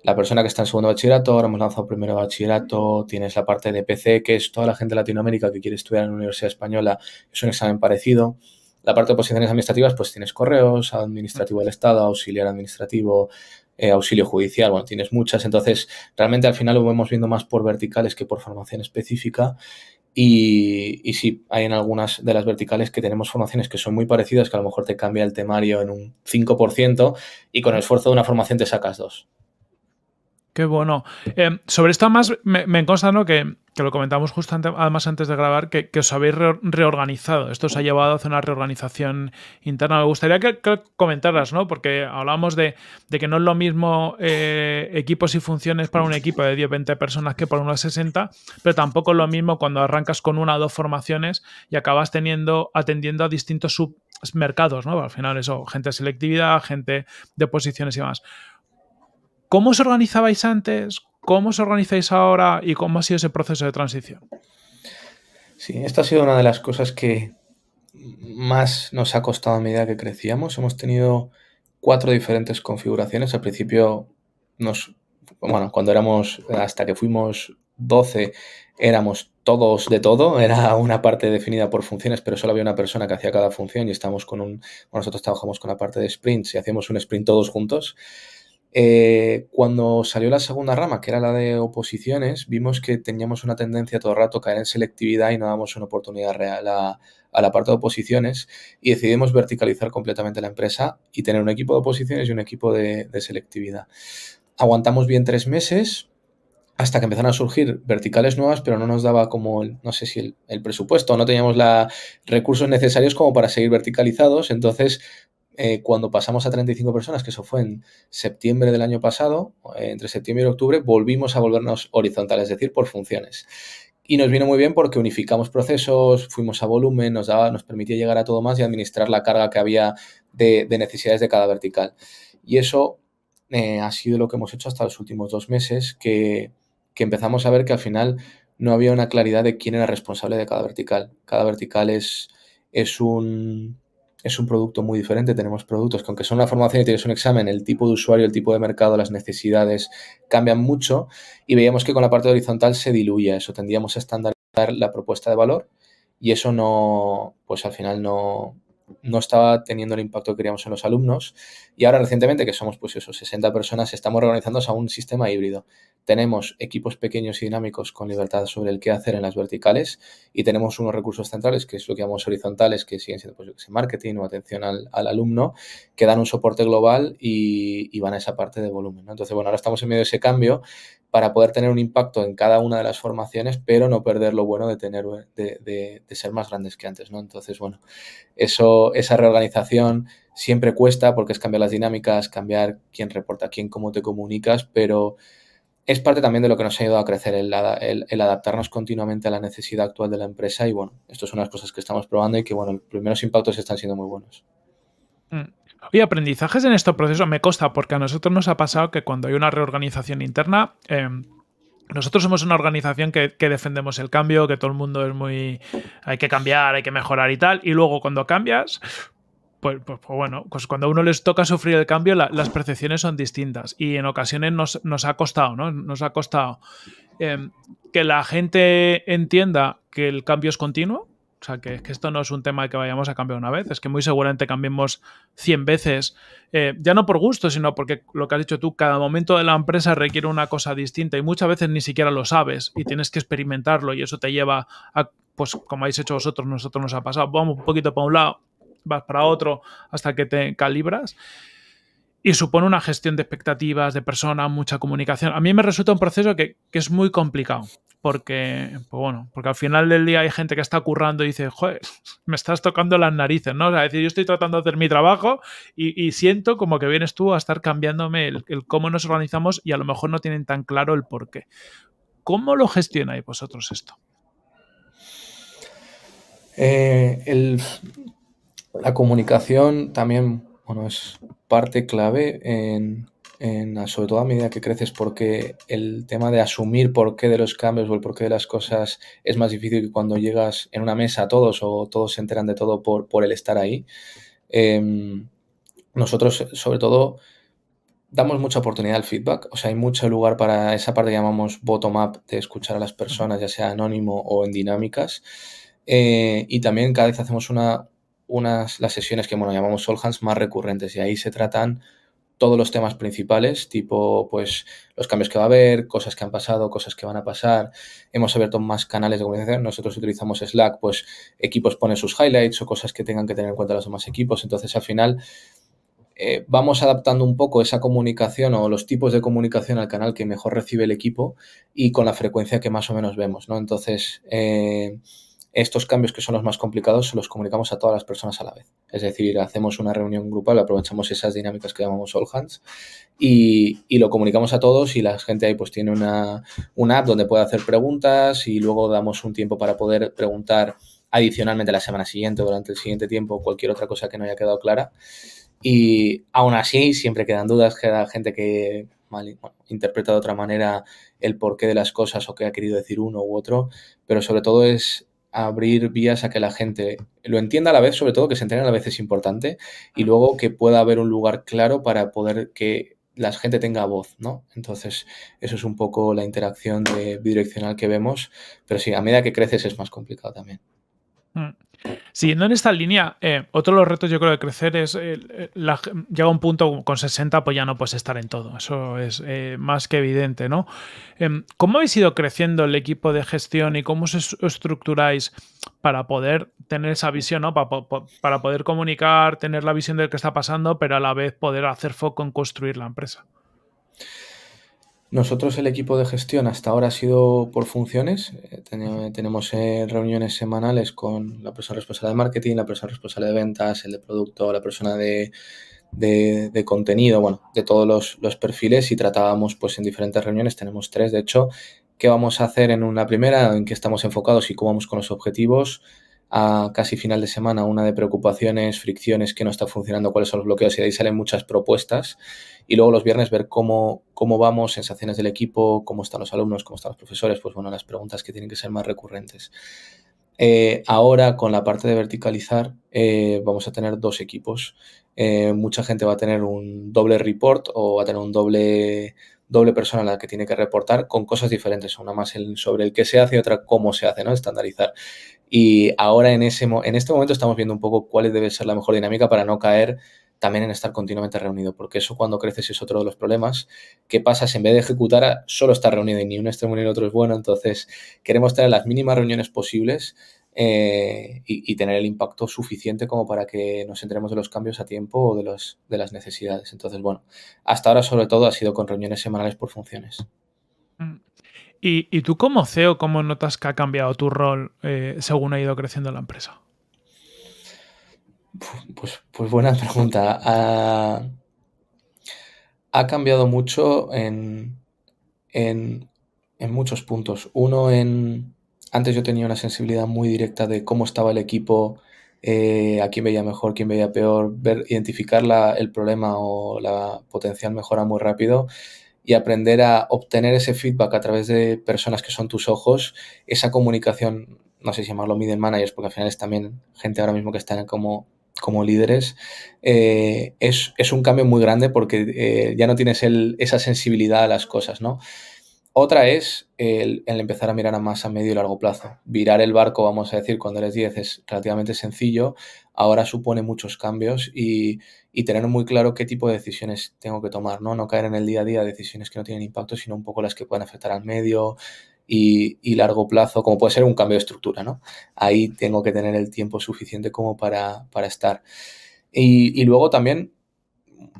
la persona que está en segundo bachillerato, ahora hemos lanzado primero bachillerato, tienes la parte de PC, que es toda la gente de Latinoamérica que quiere estudiar en la Universidad Española, es un examen parecido. La parte de posiciones administrativas, pues tienes correos, administrativo del Estado, auxiliar administrativo, eh, auxilio judicial, bueno, tienes muchas, entonces realmente al final lo vemos viendo más por verticales que por formación específica. Y, y sí, hay en algunas de las verticales que tenemos formaciones que son muy parecidas, que a lo mejor te cambia el temario en un 5% y con el esfuerzo de una formación te sacas dos. Qué bueno. Em, sobre esto, además, me, consta que, lo comentamos justo además antes de grabar, que, os habéis reorganizado. Esto os ha llevado a hacer una reorganización interna. Me gustaría que, comentaras, ¿no? Porque hablábamos de, que no es lo mismo eh, equipos y funciones para un equipo de 10, 20 personas que para unas 60, pero tampoco es lo mismo cuando arrancas con una o dos formaciones y acabas teniendo, atendiendo a distintos submercados, ¿no? Al final, eso, gente de selectividad, gente de posiciones y demás. ¿Cómo os organizabais antes? ¿Cómo os organizáis ahora? ¿Y cómo ha sido ese proceso de transición? Sí, esta ha sido una de las cosas que más nos ha costado a medida que crecíamos. Hemos tenido cuatro diferentes configuraciones. Al principio nos... Bueno, cuando éramos, hasta que fuimos 12 éramos todos de todo, era una parte definida por funciones, pero solo había una persona que hacía cada función y estamos con un, nosotros trabajamos con la parte de sprints y hacíamos un sprint todos juntos eh, cuando salió la segunda rama, que era la de oposiciones, vimos que teníamos una tendencia todo el rato a caer en selectividad y no damos una oportunidad real a, la parte de oposiciones y decidimos verticalizar completamente la empresa y tener un equipo de oposiciones y un equipo de, selectividad. Aguantamos bien tres meses, hasta que empezaron a surgir verticales nuevas, pero no nos daba como, no sé si el, el presupuesto, no teníamos los recursos necesarios como para seguir verticalizados, entonces eh, cuando pasamos a 35 personas, que eso fue en septiembre del año pasado, eh, entre septiembre y octubre, volvimos a volvernos horizontales, es decir, por funciones. Y nos vino muy bien porque unificamos procesos, fuimos a volumen, nos, daba, nos permitía llegar a todo más y administrar la carga que había de, necesidades de cada vertical. Y eso eh, ha sido lo que hemos hecho hasta los últimos dos meses, que, que empezamos a ver que al final no había una claridad de quién era responsable de cada vertical. Cada vertical es, es un, es un producto muy diferente. Tenemos productos que aunque son una formación y tienes un examen, el tipo de usuario, el tipo de mercado, las necesidades cambian mucho y veíamos que con la parte horizontal se diluye eso. Tendríamos a estandarizar la propuesta de valor y eso no, pues al final no, no estaba teniendo el impacto que queríamos en los alumnos. Y ahora recientemente, que somos pues esos 60 personas, estamos organizando a un sistema híbrido. Tenemos equipos pequeños y dinámicos con libertad sobre el qué hacer en las verticales y tenemos unos recursos centrales, que es lo que llamamos horizontales, que siguen siendo pues, marketing o atención al, alumno, que dan un soporte global y, van a esa parte de volumen. Entonces, bueno, ahora estamos en medio de ese cambio para poder tener un impacto en cada una de las formaciones, pero no perder lo bueno de tener de, ser más grandes que antes, ¿no? Entonces, bueno, eso, esa reorganización siempre cuesta porque es cambiar las dinámicas, cambiar quién reporta a quién, cómo te comunicas, pero es parte también de lo que nos ha ayudado a crecer, el, adaptarnos continuamente a la necesidad actual de la empresa y bueno, esto son las cosas que estamos probando y que bueno, los primeros impactos están siendo muy buenos. Mm. Y aprendizajes en este proceso me costan porque a nosotros nos ha pasado que cuando hay una reorganización interna, em, nosotros somos una organización que, defendemos el cambio, que todo el mundo es muy. hay que cambiar, hay que mejorar y tal. Y luego cuando cambias. Pues, pues, pues bueno, pues cuando a uno les toca sufrir el cambio, las percepciones son distintas y en ocasiones nos, ha costado, ¿no? Nos ha costado em, que la gente entienda que el cambio es continuo, o sea, que, esto no es un tema que vayamos a cambiar una vez, es que muy seguramente cambiemos 100 veces, eh, ya no por gusto, sino porque lo que has dicho tú, cada momento de la empresa requiere una cosa distinta y muchas veces ni siquiera lo sabes y tienes que experimentarlo y eso te lleva a, pues como habéis hecho vosotros, nosotros nos ha pasado, vamos un poquito para un lado, vas para otro hasta que te calibras y supone una gestión de expectativas, de personas, mucha comunicación. A mí me resulta un proceso que, es muy complicado, porque, pues bueno, porque al final del día hay gente que está currando y dice, joder, me estás tocando las narices, ¿no? O sea, decir, yo estoy tratando de hacer mi trabajo y, siento como que vienes tú a estar cambiándome el, el, cómo nos organizamos y a lo mejor no tienen tan claro el por qué. ¿Cómo lo gestionáis vosotros esto? Eh, la comunicación también bueno, es parte clave en, ah, sobre todo a medida que creces, porque el tema de asumir por qué de los cambios o el por qué de las cosas es más difícil que cuando llegas en una mesa a todos o todos se enteran de todo por, por el estar ahí. Em, nosotros, sobre todo, damos mucha oportunidad al feedback, o sea, hay mucho lugar para esa parte que llamamos bottom-up de escuchar a las personas, ya sea anónimo o en dinámicas. Eh, y también cada vez hacemos una, unas las sesiones que bueno, llamamos hands, más recurrentes y ahí se tratan todos los temas principales, tipo pues los cambios que va a haber, cosas que han pasado, cosas que van a pasar. Hemos abierto más canales de comunicación. Nosotros utilizamos Slack, pues equipos ponen sus highlights o cosas que tengan que tener en cuenta los demás equipos. Entonces, al final, eh, vamos adaptando un poco esa comunicación o los tipos de comunicación al canal que mejor recibe el equipo y con la frecuencia que más o menos vemos, ¿no? Entonces, eh, estos cambios que son los más complicados se los comunicamos a todas las personas a la vez. Es decir, hacemos una reunión grupal, aprovechamos esas dinámicas que llamamos all hands y, lo comunicamos a todos y la gente ahí pues tiene una, app donde puede hacer preguntas y luego damos un tiempo para poder preguntar adicionalmente la semana siguiente o durante el siguiente tiempo cualquier otra cosa que no haya quedado clara. Y aún así siempre quedan dudas, queda gente que interpreta de otra manera el porqué de las cosas o qué ha querido decir uno u otro, pero sobre todo es abrir vías a que la gente lo entienda a la vez, sobre todo que se entrene a la vez es importante, y luego que pueda haber un lugar claro para poder que la gente tenga voz, ¿no? Entonces, eso es un poco la interacción bidireccional que vemos, pero sí, a medida que creces es más complicado también. Mm. Siguiendo en esta línea, eh, otro de los retos yo creo de crecer es, eh, llega un punto con 60 pues ya no puedes estar en todo, eso es eh, más que evidente, ¿no? Em, ¿Cómo habéis ido creciendo el equipo de gestión y cómo os estructuráis para poder tener esa visión, Para, para poder comunicar, tener la visión de lo que está pasando, pero a la vez poder hacer foco en construir la empresa? Nosotros el equipo de gestión hasta ahora ha sido por funciones. Eh, tenemos eh, reuniones semanales con la persona responsable de marketing, la persona responsable de ventas, el de producto, la persona de, de, contenido, bueno, de todos los, los, perfiles y tratábamos pues en diferentes reuniones, tenemos tres de hecho, qué vamos a hacer en una primera, en qué estamos enfocados y cómo vamos con los objetivos, a casi final de semana una de preocupaciones, fricciones que no está funcionando, cuáles son los bloqueos y ahí salen muchas propuestas. Y luego los viernes ver cómo, cómo vamos, sensaciones del equipo, cómo están los alumnos, cómo están los profesores, pues bueno, las preguntas que tienen que ser más recurrentes. Eh, ahora con la parte de verticalizar eh, vamos a tener dos equipos. Eh, mucha gente va a tener un doble report o va a tener un doble doble persona a la que tiene que reportar con cosas diferentes, una más el, sobre el que se hace y otra cómo se hace, ¿no? Estandarizar. Y ahora en, ese, en este momento estamos viendo un poco cuál debe ser la mejor dinámica para no caer también en estar continuamente reunido, porque eso cuando creces es otro de los problemas. ¿Qué pasa si en vez de ejecutar ah, solo estar reunido y ni un extremo ni el otro es bueno? Entonces queremos tener las mínimas reuniones posibles eh, y, tener el impacto suficiente como para que nos entremos de los cambios a tiempo o de, de las necesidades. Entonces, bueno, hasta ahora sobre todo ha sido con reuniones semanales por funciones. ¿Y, tú como CEO, cómo notas que ha cambiado tu rol eh, según ha ido creciendo la empresa? Pues, pues buena pregunta. Ha, ha cambiado mucho en, en, en, muchos puntos. Uno, en antes yo tenía una sensibilidad muy directa de cómo estaba el equipo, eh, a quién veía mejor, quién veía peor, ver, identificar el problema o la potencial mejora muy rápido y aprender a obtener ese feedback a través de personas que son tus ojos, esa comunicación, no sé si llamarlo middle managers, porque al final es también gente ahora mismo que están como, como líderes, eh, es, un cambio muy grande porque eh, ya no tienes esa sensibilidad a las cosas, ¿no? Otra es el, empezar a mirar a más a medio y largo plazo. Virar el barco, vamos a decir, cuando eres 10 es relativamente sencillo, ahora supone muchos cambios y, y tener muy claro qué tipo de decisiones tengo que tomar, ¿no? No caer en el día a día decisiones que no tienen impacto, sino un poco las que pueden afectar al medio y, largo plazo, como puede ser un cambio de estructura, ¿no? Ahí tengo que tener el tiempo suficiente como para, estar. Y, y luego también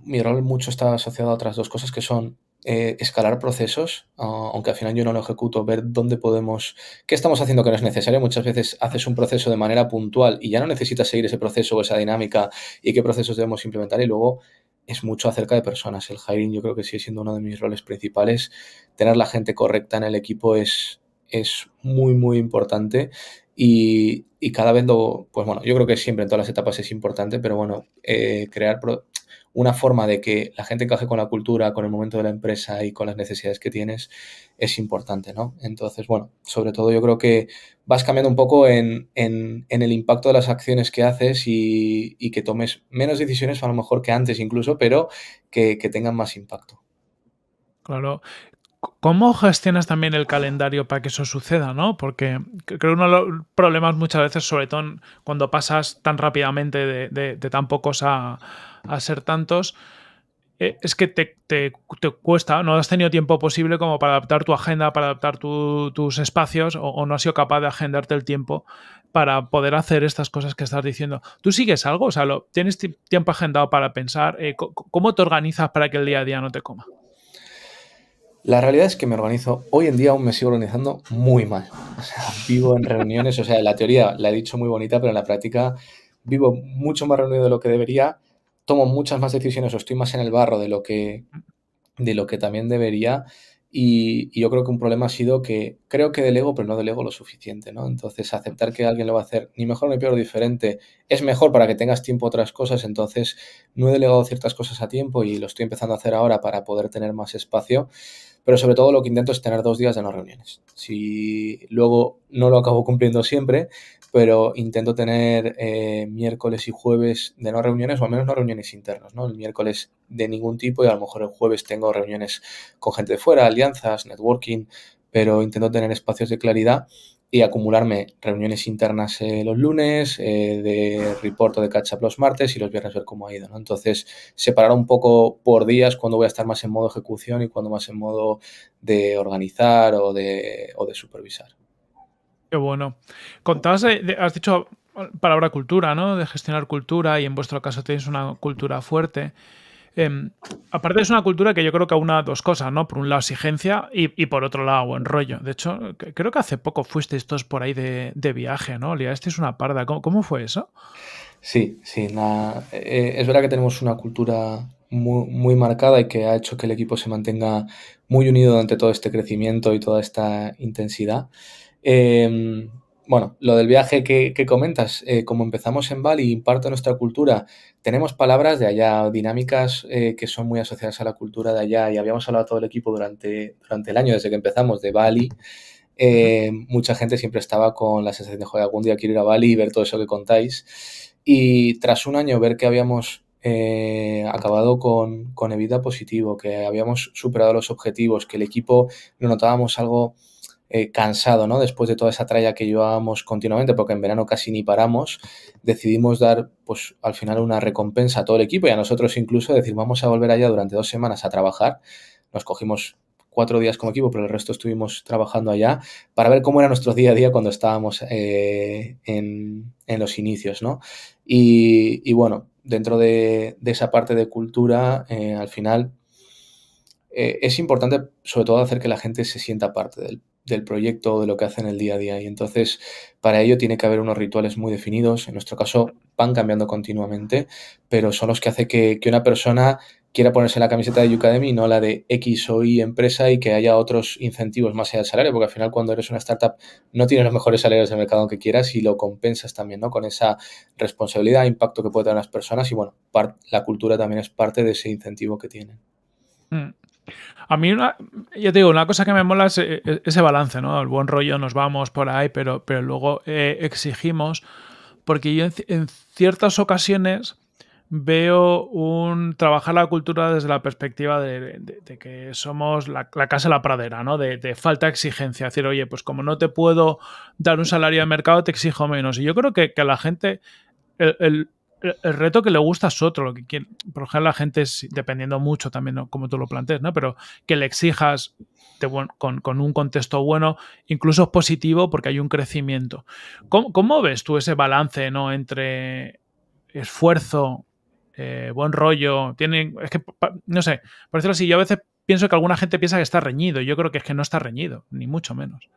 mi rol mucho está asociado a otras dos cosas que son eh, escalar procesos, ah, aunque al final yo no lo ejecuto, ver dónde podemos, qué estamos haciendo que no es necesario. Muchas veces haces un proceso de manera puntual y ya no necesitas seguir ese proceso o esa dinámica y qué procesos debemos implementar y luego es mucho acerca de personas. El hiring yo creo que sigue siendo uno de mis roles principales. Tener la gente correcta en el equipo es, es muy, muy importante y, cada vez pues bueno, yo creo que siempre en todas las etapas es importante, pero bueno, eh, crear, una forma de que la gente encaje con la cultura, con el momento de la empresa y con las necesidades que tienes es importante, ¿no? Entonces, bueno, sobre todo yo creo que vas cambiando un poco en, el impacto de las acciones que haces y, que tomes menos decisiones a lo mejor que antes incluso, pero que, tengan más impacto. Claro. ¿Cómo gestionas también el calendario para que eso suceda, no? Porque creo que uno de los problemas muchas veces, sobre todo cuando pasas tan rápidamente de tan pocos a a ser tantos, eh, es que te, cuesta, no has tenido tiempo posible como para adaptar tu agenda, para adaptar tus espacios, o, no has sido capaz de agendarte el tiempo para poder hacer estas cosas que estás diciendo. ¿Tú sigues algo? O sea, ¿tienes tiempo agendado para pensar? Eh, ¿Cómo te organizas para que el día a día no te coma? La realidad es que me organizo, hoy en día aún me sigo organizando muy mal. vivo en reuniones, o sea, la teoría la he dicho muy bonita, pero en la práctica vivo mucho más reunido de lo que debería tomo muchas más decisiones o estoy más en el barro de lo que, de lo que también debería. Y, yo creo que un problema ha sido que creo que delego, pero no delego lo suficiente, ¿no? Entonces, aceptar que alguien lo va a hacer ni mejor ni peor diferente es mejor para que tengas tiempo a otras cosas. Entonces, no he delegado ciertas cosas a tiempo y lo estoy empezando a hacer ahora para poder tener más espacio. Pero sobre todo lo que intento es tener dos días de no reuniones. Si luego no lo acabo cumpliendo siempre, pero intento tener eh, miércoles y jueves de no reuniones, o al menos no reuniones internas, ¿no? El miércoles de ningún tipo y a lo mejor el jueves tengo reuniones con gente de fuera, alianzas, networking, pero intento tener espacios de claridad y acumularme reuniones internas eh, los lunes, eh, de reporto de catch up los martes y los viernes ver cómo ha ido, ¿no? Entonces, separar un poco por días cuando voy a estar más en modo ejecución y cuando más en modo de organizar o de supervisar. Qué bueno. Contabas, has dicho palabra cultura, ¿no? De gestionar cultura y en vuestro caso tenéis una cultura fuerte. Em, aparte es una cultura que yo creo que una dos cosas, ¿no? Por un lado exigencia y, por otro lado buen rollo. De hecho, creo que hace poco fuisteis todos por ahí de, viaje, ¿no? este es una parda. ¿Cómo, fue eso? Sí, sí. Eh, es verdad que tenemos una cultura muy, muy, marcada y que ha hecho que el equipo se mantenga muy unido durante todo este crecimiento y toda esta intensidad. Em, bueno, lo del viaje que, comentas, eh, como empezamos en Bali, imparto nuestra cultura, tenemos palabras de allá, dinámicas eh, que son muy asociadas a la cultura de allá y habíamos hablado todo el equipo durante, durante el año, desde que empezamos, de Bali. Eh, mucha gente siempre estaba con la sensación de, algún día quiero ir a Bali y ver todo eso que contáis. Y tras un año ver que habíamos acabado con, con Evita positivo, que habíamos superado los objetivos, que el equipo lo notábamos algo eh, cansado, ¿no? Después de toda esa tralla que llevábamos continuamente, porque en verano casi ni paramos, decidimos dar, pues, al final una recompensa a todo el equipo y a nosotros incluso, decir, vamos a volver allá durante dos semanas a trabajar. Nos cogimos cuatro días como equipo, pero el resto estuvimos trabajando allá para ver cómo era nuestro día a día cuando estábamos eh, en, los inicios, ¿no? Y, bueno, dentro de, esa parte de cultura, eh, al final es importante sobre todo hacer que la gente se sienta parte del del proyecto, o de lo que hacen el día a día. Y entonces, para ello tiene que haber unos rituales muy definidos. En nuestro caso, van cambiando continuamente, pero son los que hace que, una persona quiera ponerse la camiseta de Yucademy y no la de X o Y empresa y que haya otros incentivos más allá del salario, porque al final cuando eres una startup no tienes los mejores salarios del mercado que quieras y lo compensas también, ¿no? Con esa responsabilidad, impacto que puede tener las personas y bueno, la cultura también es parte de ese incentivo que tienen. Mm. A mí, una, yo te digo, una cosa que me mola es eh, eh, ese balance, ¿no? El buen rollo, nos vamos por ahí, pero, pero luego eh, exigimos, porque yo en, ciertas ocasiones veo un trabajar la cultura desde la perspectiva de, que somos la, casa de la pradera, ¿no? De, falta de exigencia, decir, oye, pues como no te puedo dar un salario de mercado, te exijo menos. Y yo creo que, que la gente, el el reto que le gusta es otro. Lo que quiere, por ejemplo, la gente, es, dependiendo mucho también como tú lo plantees, ¿no? pero que le exijas con, un contexto bueno, incluso positivo, porque hay un crecimiento. ¿Cómo, ves tú ese balance ¿no? entre esfuerzo, eh, buen rollo? Tienen, es que, no sé, por decirlo así, yo a veces pienso que alguna gente piensa que está reñido. Yo creo que es que no está reñido, ni mucho menos.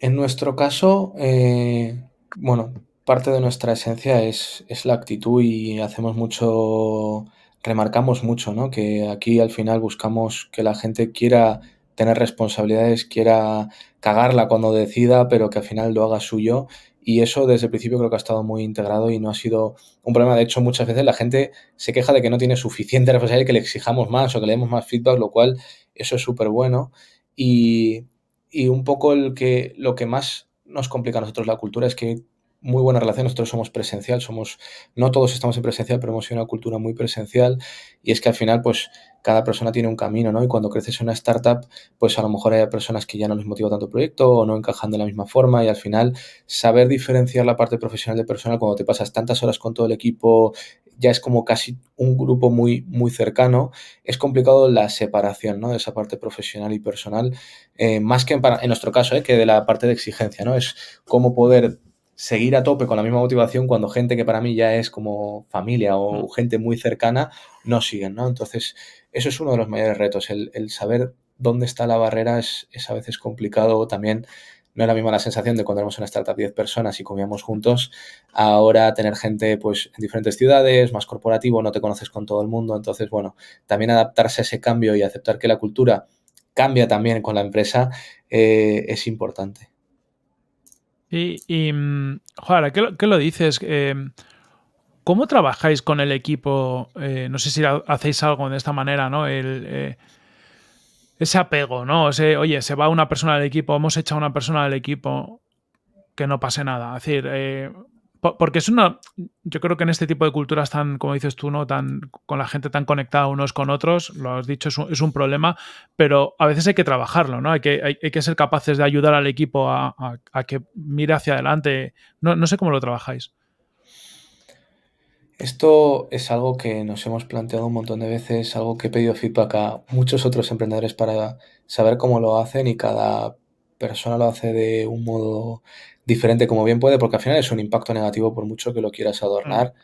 En nuestro caso, eh, bueno, parte de nuestra esencia es, la actitud y hacemos mucho, remarcamos mucho, ¿no? Que aquí al final buscamos que la gente quiera tener responsabilidades, quiera cagarla cuando decida, pero que al final lo haga suyo. Y eso desde el principio creo que ha estado muy integrado y no ha sido un problema. De hecho, muchas veces la gente se queja de que no tiene suficiente responsabilidad y que le exijamos más o que le demos más feedback, lo cual eso es súper bueno. Y, y, un poco el que, lo que más nos complica a nosotros la cultura es que muy buena relación. Nosotros somos presencial, somos, no todos estamos en presencial, pero hemos sido una cultura muy presencial. Y es que al final, pues, cada persona tiene un camino, ¿no? Y cuando creces en una startup, pues a lo mejor hay personas que ya no les motiva tanto el proyecto o no encajan de la misma forma. Y al final, saber diferenciar la parte profesional de personal cuando te pasas tantas horas con todo el equipo, ya es como casi un grupo muy, muy cercano. Es complicado la separación, ¿no? De esa parte profesional y personal. Eh, más que en, en nuestro caso, ¿eh? que de la parte de exigencia, ¿no? Es cómo poder seguir a tope con la misma motivación cuando gente que para mí ya es como familia o mm. gente muy cercana no siguen, ¿no? Entonces, eso es uno de los mayores retos. El, saber dónde está la barrera es, a veces complicado también. No es la misma la sensación de cuando éramos una startup 10 personas y comíamos juntos, ahora tener gente pues en diferentes ciudades, más corporativo, no te conoces con todo el mundo, entonces bueno, también adaptarse a ese cambio y aceptar que la cultura cambia también con la empresa eh, es importante. Y, y ¿qué lo, dices? Eh, ¿Cómo trabajáis con el equipo? Eh, no sé si hacéis algo de esta manera, ¿no? El, eh, ese apego, ¿no? O oye, se va una persona del equipo, hemos echado una persona del equipo, que no pase nada. Es decir, porque es una. Yo creo que en este tipo de culturas tan, como dices tú, ¿no? Tan, con la gente tan conectada unos con otros, lo has dicho, es un, problema, pero a veces hay que trabajarlo, ¿no? Hay que, que ser capaces de ayudar al equipo a, que mire hacia adelante. No, no, sé cómo lo trabajáis. Esto es algo que nos hemos planteado un montón de veces, algo que he pedido feedback a muchos otros emprendedores para saber cómo lo hacen y cada persona lo hace de un modo diferente como bien puede, porque al final es un impacto negativo por mucho que lo quieras adornar.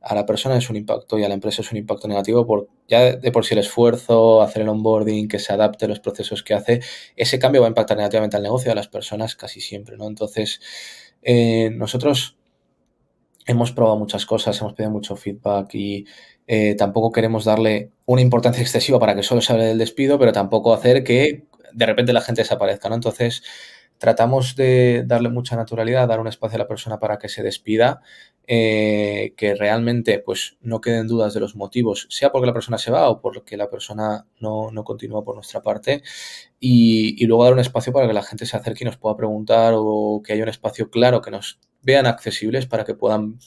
A la persona es un impacto y a la empresa es un impacto negativo por ya de por si el esfuerzo, hacer el onboarding, que se adapte a los procesos que hace, ese cambio va a impactar negativamente al negocio, a las personas casi siempre, ¿no? Entonces, eh, nosotros hemos probado muchas cosas, hemos pedido mucho feedback y eh, tampoco queremos darle una importancia excesiva para que solo se hable del despido, pero tampoco hacer que de repente la gente desaparezca, ¿no? Entonces, tratamos de darle mucha naturalidad, dar un espacio a la persona para que se despida, eh, que realmente pues, no queden dudas de los motivos, sea porque la persona se va o porque la persona no, no continúa por nuestra parte, y, luego dar un espacio para que la gente se acerque y nos pueda preguntar o que haya un espacio claro que nos vean accesibles para que puedan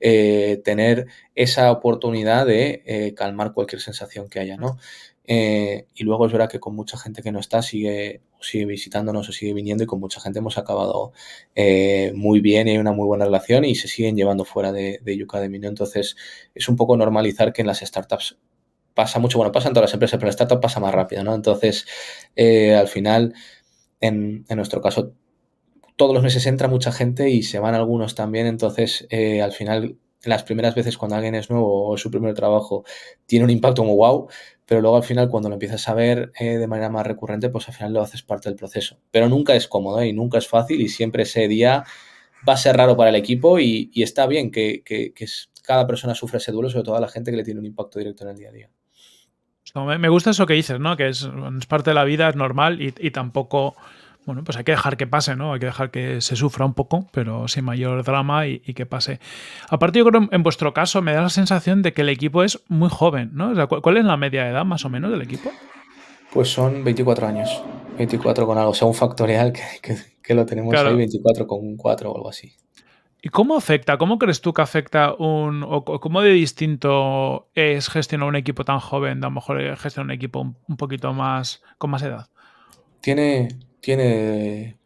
eh, tener esa oportunidad de eh, calmar cualquier sensación que haya, ¿no? Eh, y luego es verdad que con mucha gente que no está sigue, sigue visitándonos o sigue viniendo y con mucha gente hemos acabado eh, muy bien y hay una muy buena relación y se siguen llevando fuera de, de Entonces es un poco normalizar que en las startups pasa mucho, bueno, pasa en todas las empresas, pero en startup pasa más rápido, ¿no? Entonces, eh, al final, en, nuestro caso, todos los meses entra mucha gente y se van algunos también, entonces al final las primeras veces cuando alguien es nuevo o es su primer trabajo tiene un impacto como wow, pero luego al final cuando lo empiezas a ver eh, de manera más recurrente, pues al final lo haces parte del proceso. Pero nunca es cómodo ¿eh? y nunca es fácil y siempre ese día va a ser raro para el equipo y, está bien que, cada persona sufra ese duelo, sobre todo a la gente que le tiene un impacto directo en el día a día. me gusta eso que dices, ¿no? Que es, parte de la vida, es normal y tampoco bueno, pues hay que dejar que pase, ¿no? Hay que dejar que se sufra un poco, pero sin mayor drama y, que pase. Aparte, yo creo en vuestro caso me da la sensación de que el equipo es muy joven, ¿no? ¿Cuál es la media edad más o menos del equipo? Pues son 24 años, 24 con algo, o sea, un factorial que, lo tenemos ahí, 24 con 4 o algo así. ¿Y cómo afecta? ¿Cómo crees tú que afecta un, cómo de distinto es gestionar un equipo tan joven, a lo mejor eh, gestionar un equipo un poquito más, con más edad? Tiene, tiene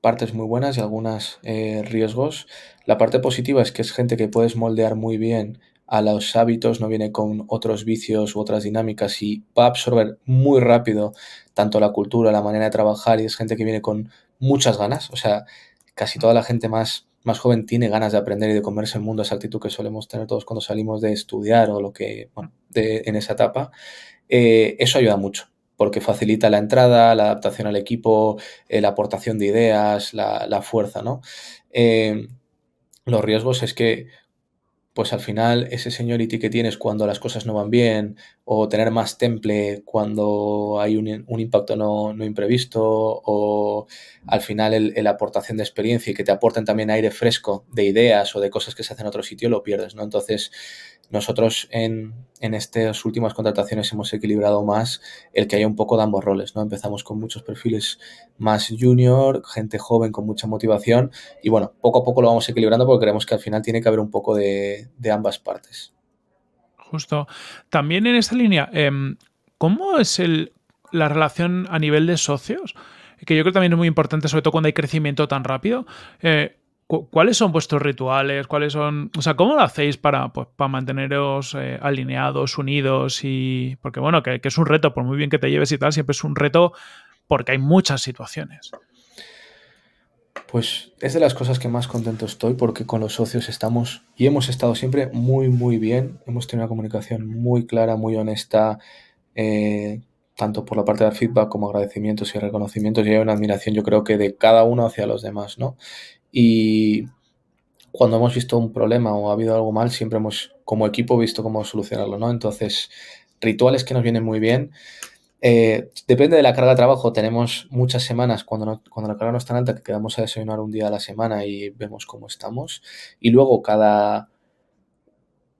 partes muy buenas y algunos eh, riesgos. La parte positiva es que es gente que puedes moldear muy bien a los hábitos, no viene con otros vicios u otras dinámicas y va a absorber muy rápido tanto la cultura, la manera de trabajar y es gente que viene con muchas ganas. O sea, casi toda la gente más, más joven tiene ganas de aprender y de comerse el mundo, esa actitud que solemos tener todos cuando salimos de estudiar o lo que, bueno, en esa etapa. Eh, eso ayuda mucho porque facilita la entrada, la adaptación al equipo, eh, la aportación de ideas, la, fuerza, ¿no? Em, los riesgos es que, pues al final, ese seniority que tienes cuando las cosas no van bien, o tener más temple cuando hay un, impacto no, no, imprevisto, o al final la aportación de experiencia y que te aporten también aire fresco de ideas o de cosas que se hacen en otro sitio, lo pierdes, ¿no? Entonces, nosotros en, en estas últimas contrataciones hemos equilibrado más el que haya un poco de ambos roles, ¿no? Empezamos con muchos perfiles más junior, gente joven con mucha motivación y bueno, poco a poco lo vamos equilibrando porque creemos que al final tiene que haber un poco de, ambas partes. Justo. También en esta línea, em, ¿cómo es el, la relación a nivel de socios? Que yo creo que también es muy importante, sobre todo cuando hay crecimiento tan rápido. Eh, ¿cuáles son vuestros rituales? ¿Cuáles son, o sea, cómo lo hacéis para, pues, para manteneros eh, alineados, unidos y porque bueno, que, es un reto, por muy bien que te lleves y tal, siempre es un reto porque hay muchas situaciones. Pues es de las cosas que más contento estoy porque con los socios estamos y hemos estado siempre muy, muy bien. Hemos tenido una comunicación muy clara, muy honesta, eh, tanto por la parte del feedback como agradecimientos y reconocimientos, y hay una admiración, yo creo que de cada uno hacia los demás, ¿no? Y cuando hemos visto un problema o ha habido algo mal, siempre hemos, como equipo, visto cómo solucionarlo, ¿no? Entonces, rituales que nos vienen muy bien. Eh, depende de la carga de trabajo. Tenemos muchas semanas cuando, cuando la carga no es tan alta que quedamos a desayunar un día a la semana y vemos cómo estamos. Y luego cada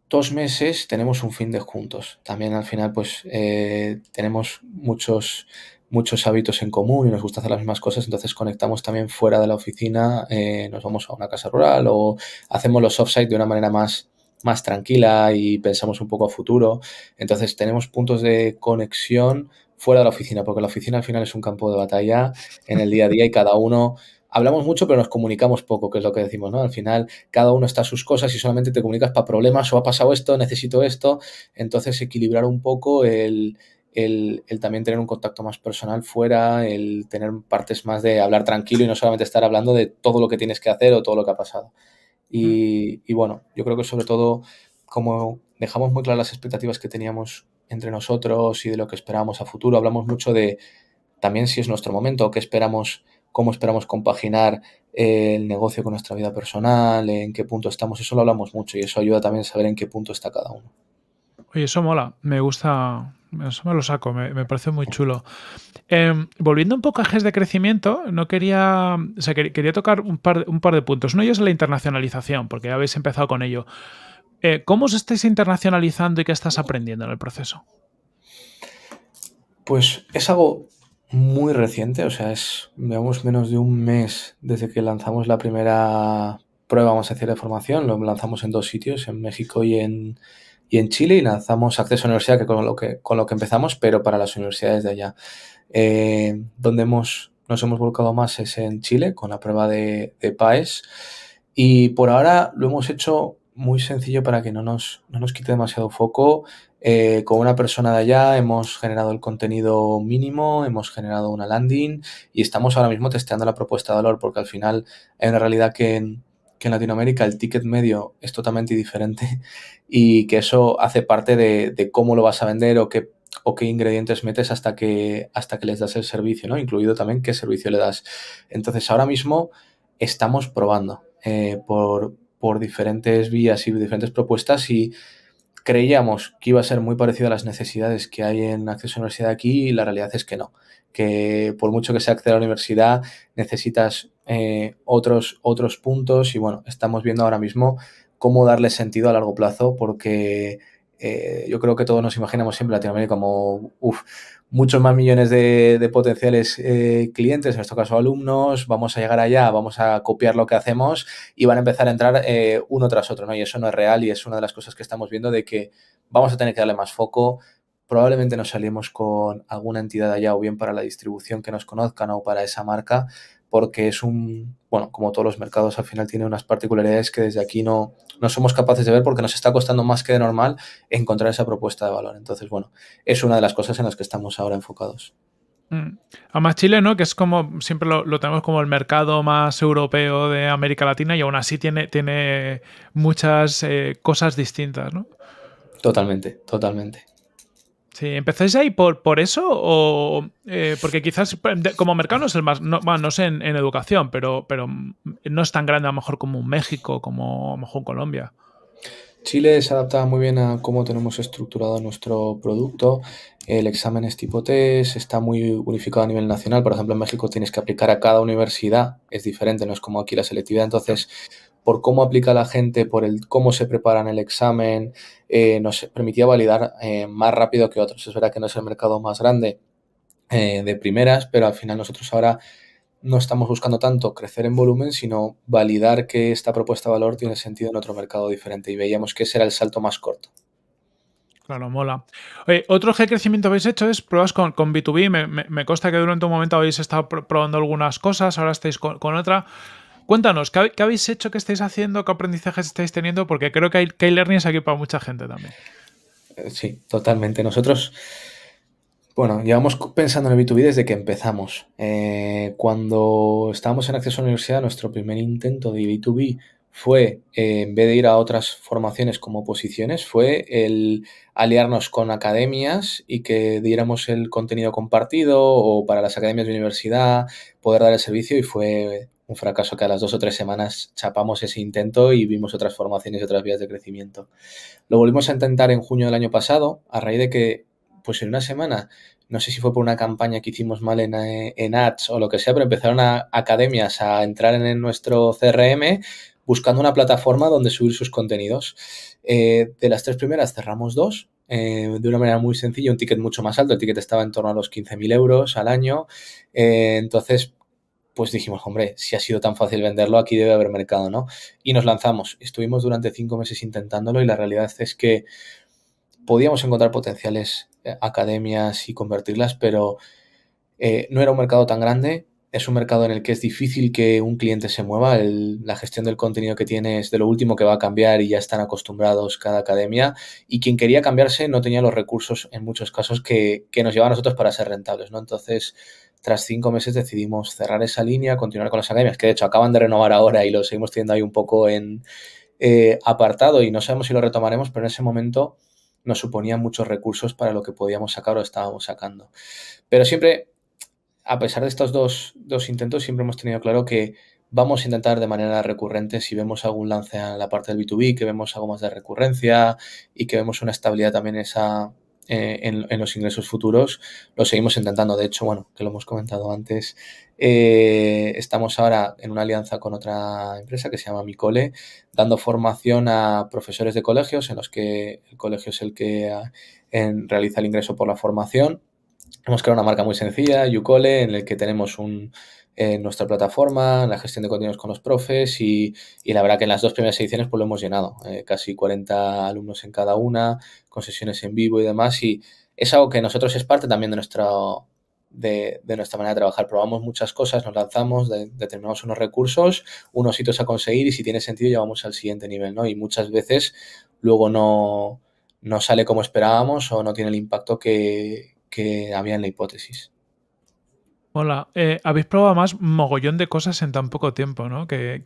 dos meses tenemos un fin de juntos. También al final pues eh, tenemos muchos muchos hábitos en común y nos gusta hacer las mismas cosas, entonces conectamos también fuera de la oficina, eh, nos vamos a una casa rural o hacemos los offsite de una manera más, más tranquila y pensamos un poco a futuro. Entonces tenemos puntos de conexión fuera de la oficina, porque la oficina al final es un campo de batalla en el día a día y cada uno hablamos mucho, pero nos comunicamos poco, que es lo que decimos, ¿no? Al final, cada uno está a sus cosas y solamente te comunicas para problemas o ha pasado esto, necesito esto. Entonces, equilibrar un poco el, el, también tener un contacto más personal fuera, el tener partes más de hablar tranquilo y no solamente estar hablando de todo lo que tienes que hacer o todo lo que ha pasado. Y, mm. y bueno, yo creo que sobre todo, como dejamos muy claras las expectativas que teníamos entre nosotros y de lo que esperábamos a futuro, hablamos mucho de también si es nuestro momento, qué esperamos, cómo esperamos compaginar eh, el negocio con nuestra vida personal, en qué punto estamos, eso lo hablamos mucho y eso ayuda también a saber en qué punto está cada uno. Oye, eso mola, me gusta, eso me lo saco, me, parece muy chulo. Em, volviendo un poco a de crecimiento, no quería, o sea, quería tocar un par, un par de puntos. Uno ellos es la internacionalización, porque ya habéis empezado con ello. Eh, ¿Cómo os estáis internacionalizando y qué estás aprendiendo en el proceso? Pues es algo muy reciente, o sea, es, menos de un mes desde que lanzamos la primera prueba, vamos a decir, de formación. Lo lanzamos en dos sitios, en México y en, y en Chile y lanzamos Acceso a Universidad, que con lo que, con lo que empezamos, pero para las universidades de allá. Eh, donde hemos, nos hemos volcado más es en Chile, con la prueba de, PAES. Y por ahora lo hemos hecho muy sencillo para que no nos, nos quite demasiado foco. Eh, con una persona de allá hemos generado el contenido mínimo, hemos generado una landing y estamos ahora mismo testeando la propuesta de valor porque al final hay una realidad que que en Latinoamérica el ticket medio es totalmente diferente y que eso hace parte de, cómo lo vas a vender o qué, qué ingredientes metes hasta que, hasta que les das el servicio, ¿no? Incluido también qué servicio le das. Entonces, ahora mismo estamos probando eh, por, por diferentes vías y diferentes propuestas y creíamos que iba a ser muy parecido a las necesidades que hay en acceso a la universidad aquí y la realidad es que no, que por mucho que sea acceder a la universidad necesitas eh, otros, otros puntos y bueno, estamos viendo ahora mismo cómo darle sentido a largo plazo porque eh, yo creo que todos nos imaginamos siempre Latinoamérica como muchos más millones de, potenciales eh, clientes, en este caso alumnos, vamos a llegar allá, vamos a copiar lo que hacemos y van a empezar a entrar uno tras otro, ¿no? Y eso no es real y es una de las cosas que estamos viendo de que vamos a tener que darle más foco. Probablemente nos salimos con alguna entidad allá o bien para la distribución que nos conozcan o para esa marca, porque es un, bueno, como todos los mercados al final tiene unas particularidades que desde aquí no, no somos capaces de ver porque nos está costando más que de normal encontrar esa propuesta de valor. Entonces, bueno, es una de las cosas en las que estamos ahora enfocados. Mm. Además Chile, ¿no? Que es como, siempre lo, tenemos como el mercado más europeo de América Latina y aún así tiene, tiene muchas eh, cosas distintas, ¿no? Totalmente, totalmente. Sí, ¿empezáis ahí por, eso? O, eh, porque quizás em, como mercado no es el más, no, no sé en, educación, pero, pero no es tan grande a lo mejor como México, como a lo mejor Colombia. Chile se adapta muy bien a cómo tenemos estructurado nuestro producto. El examen es tipo test, está muy unificado a nivel nacional. Por ejemplo, en México tienes que aplicar a cada universidad, es diferente, no es como aquí la selectividad. Entonces, por cómo aplica la gente, por el cómo se preparan el examen, eh, nos permitía validar eh, más rápido que otros. Es verdad que no es el mercado más grande eh, de primeras, pero al final nosotros ahora no estamos buscando tanto crecer en volumen, sino validar que esta propuesta de valor tiene sentido en otro mercado diferente y veíamos que ese era el salto más corto. Claro, mola. Oye, otro que crecimiento habéis hecho es pruebas con, con B2B. Me, consta que durante un momento habéis estado probando algunas cosas, ahora estáis con otra. Cuéntanos, ¿qué, habéis hecho? ¿Qué estáis haciendo? ¿Qué aprendizajes estáis teniendo? Porque creo que hay, que learning aquí para mucha gente también. Eh, sí, totalmente. Nosotros, bueno, llevamos pensando en el B2B desde que empezamos. Eh, cuando estábamos en acceso a la universidad, nuestro primer intento de B2B fue, eh, en vez de ir a otras formaciones como posiciones, fue el aliarnos con academias y que diéramos el contenido compartido o para las academias de universidad, poder dar el servicio y fue un fracaso que a las dos o tres semanas chapamos ese intento y vimos otras formaciones y otras vías de crecimiento. Lo volvimos a intentar en junio del año pasado, a raíz de que, pues en una semana, no sé si fue por una campaña que hicimos mal en, en ads o lo que sea, pero empezaron a, academias a entrar en nuestro CRM buscando una plataforma donde subir sus contenidos. Eh, de las tres primeras cerramos dos, eh, de una manera muy sencilla, un ticket mucho más alto. El ticket estaba en torno a los 15.000 euros al año. Eh, entonces, pues dijimos, hombre, si ha sido tan fácil venderlo, aquí debe haber mercado, ¿no? Y nos lanzamos. Estuvimos durante cinco meses intentándolo y la realidad es que podíamos encontrar potenciales eh, academias y convertirlas, pero eh, no era un mercado tan grande. Es un mercado en el que es difícil que un cliente se mueva. la gestión del contenido que tiene es de lo último que va a cambiar y ya están acostumbrados cada academia. Y quien quería cambiarse no tenía los recursos en muchos casos que, que nos llevaban a nosotros para ser rentables. ¿no? Entonces tras cinco meses decidimos cerrar esa línea, continuar con las academias, que de hecho acaban de renovar ahora y lo seguimos teniendo ahí un poco en eh, apartado y no sabemos si lo retomaremos, pero en ese momento nos suponía muchos recursos para lo que podíamos sacar o estábamos sacando. Pero siempre, a pesar de estos dos, dos intentos, siempre hemos tenido claro que vamos a intentar de manera recurrente, si vemos algún lance en la parte del B2B, que vemos algo más de recurrencia y que vemos una estabilidad también en esa, eh, en, los ingresos futuros. Lo seguimos intentando, de hecho, bueno, que lo hemos comentado antes. Eh, estamos ahora en una alianza con otra empresa que se llama MiCole, dando formación a profesores de colegios en los que el colegio es el que ah, realiza el ingreso por la formación. Hemos creado una marca muy sencilla, Ucole, en el que tenemos un en nuestra plataforma, en la gestión de contenidos con los profes y, la verdad que en las dos primeras ediciones pues lo hemos llenado, eh, casi 40 alumnos en cada una, con sesiones en vivo y demás y es algo que nosotros es parte también de nuestra de, nuestra manera de trabajar. Probamos muchas cosas, nos lanzamos, determinamos unos recursos, unos hitos a conseguir y si tiene sentido llevamos al siguiente nivel, ¿no? Y muchas veces luego no, sale como esperábamos o no tiene el impacto que había en la hipótesis. Hola, eh, habéis probado más mogollón de cosas en tan poco tiempo, ¿no? Que,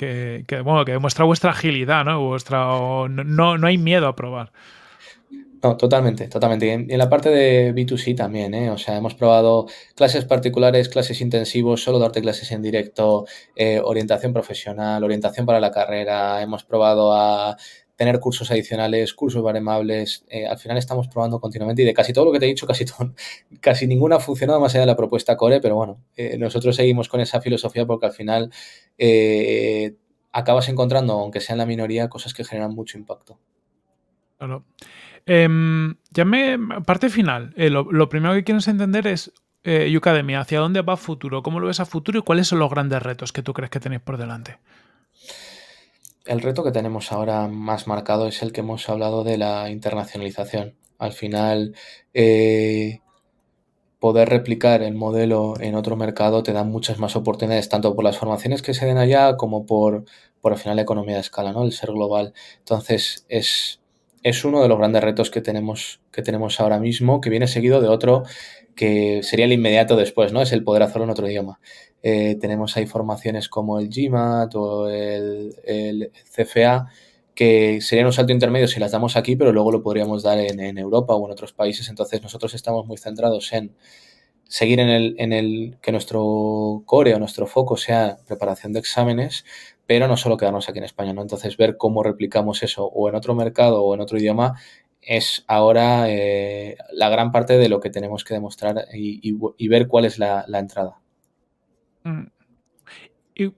que, bueno, que demuestra vuestra agilidad, ¿no? Vuestra, no, hay miedo a probar. No, totalmente, totalmente. Y en, la parte de B2C también, ¿eh? O sea, hemos probado clases particulares, clases intensivos, solo darte clases en directo, eh, orientación profesional, orientación para la carrera. Hemos probado a tener cursos adicionales, cursos baremables. Eh, al final estamos probando continuamente y de casi todo lo que te he dicho, casi, todo, casi ninguna ha funcionado más allá de la propuesta core, pero bueno, eh, nosotros seguimos con esa filosofía porque al final eh, acabas encontrando, aunque sea en la minoría, cosas que generan mucho impacto. Claro. Em, ya Parte final. Lo, primero que quieres entender es. Academy. ¿hacia dónde va futuro? ¿Cómo lo ves a futuro y cuáles son los grandes retos que tú crees que tenéis por delante? El reto que tenemos ahora más marcado es el que hemos hablado de la internacionalización. Al final, eh, poder replicar el modelo en otro mercado te da muchas más oportunidades, tanto por las formaciones que se den allá como por, por al final la economía de escala, ¿no? El ser global. Entonces, es, es uno de los grandes retos que tenemos, que tenemos ahora mismo, que viene seguido de otro que sería el inmediato después, ¿no? Es el poder hacerlo en otro idioma. Eh, tenemos ahí formaciones como el GMAT o el, CFA, que serían un salto intermedio si las damos aquí, pero luego lo podríamos dar en, Europa o en otros países. Entonces nosotros estamos muy centrados en seguir en el, que nuestro core o nuestro foco sea preparación de exámenes, pero no solo quedarnos aquí en España, ¿no? Entonces ver cómo replicamos eso o en otro mercado o en otro idioma es ahora eh, la gran parte de lo que tenemos que demostrar y, ver cuál es la entrada. Mm. ¿Y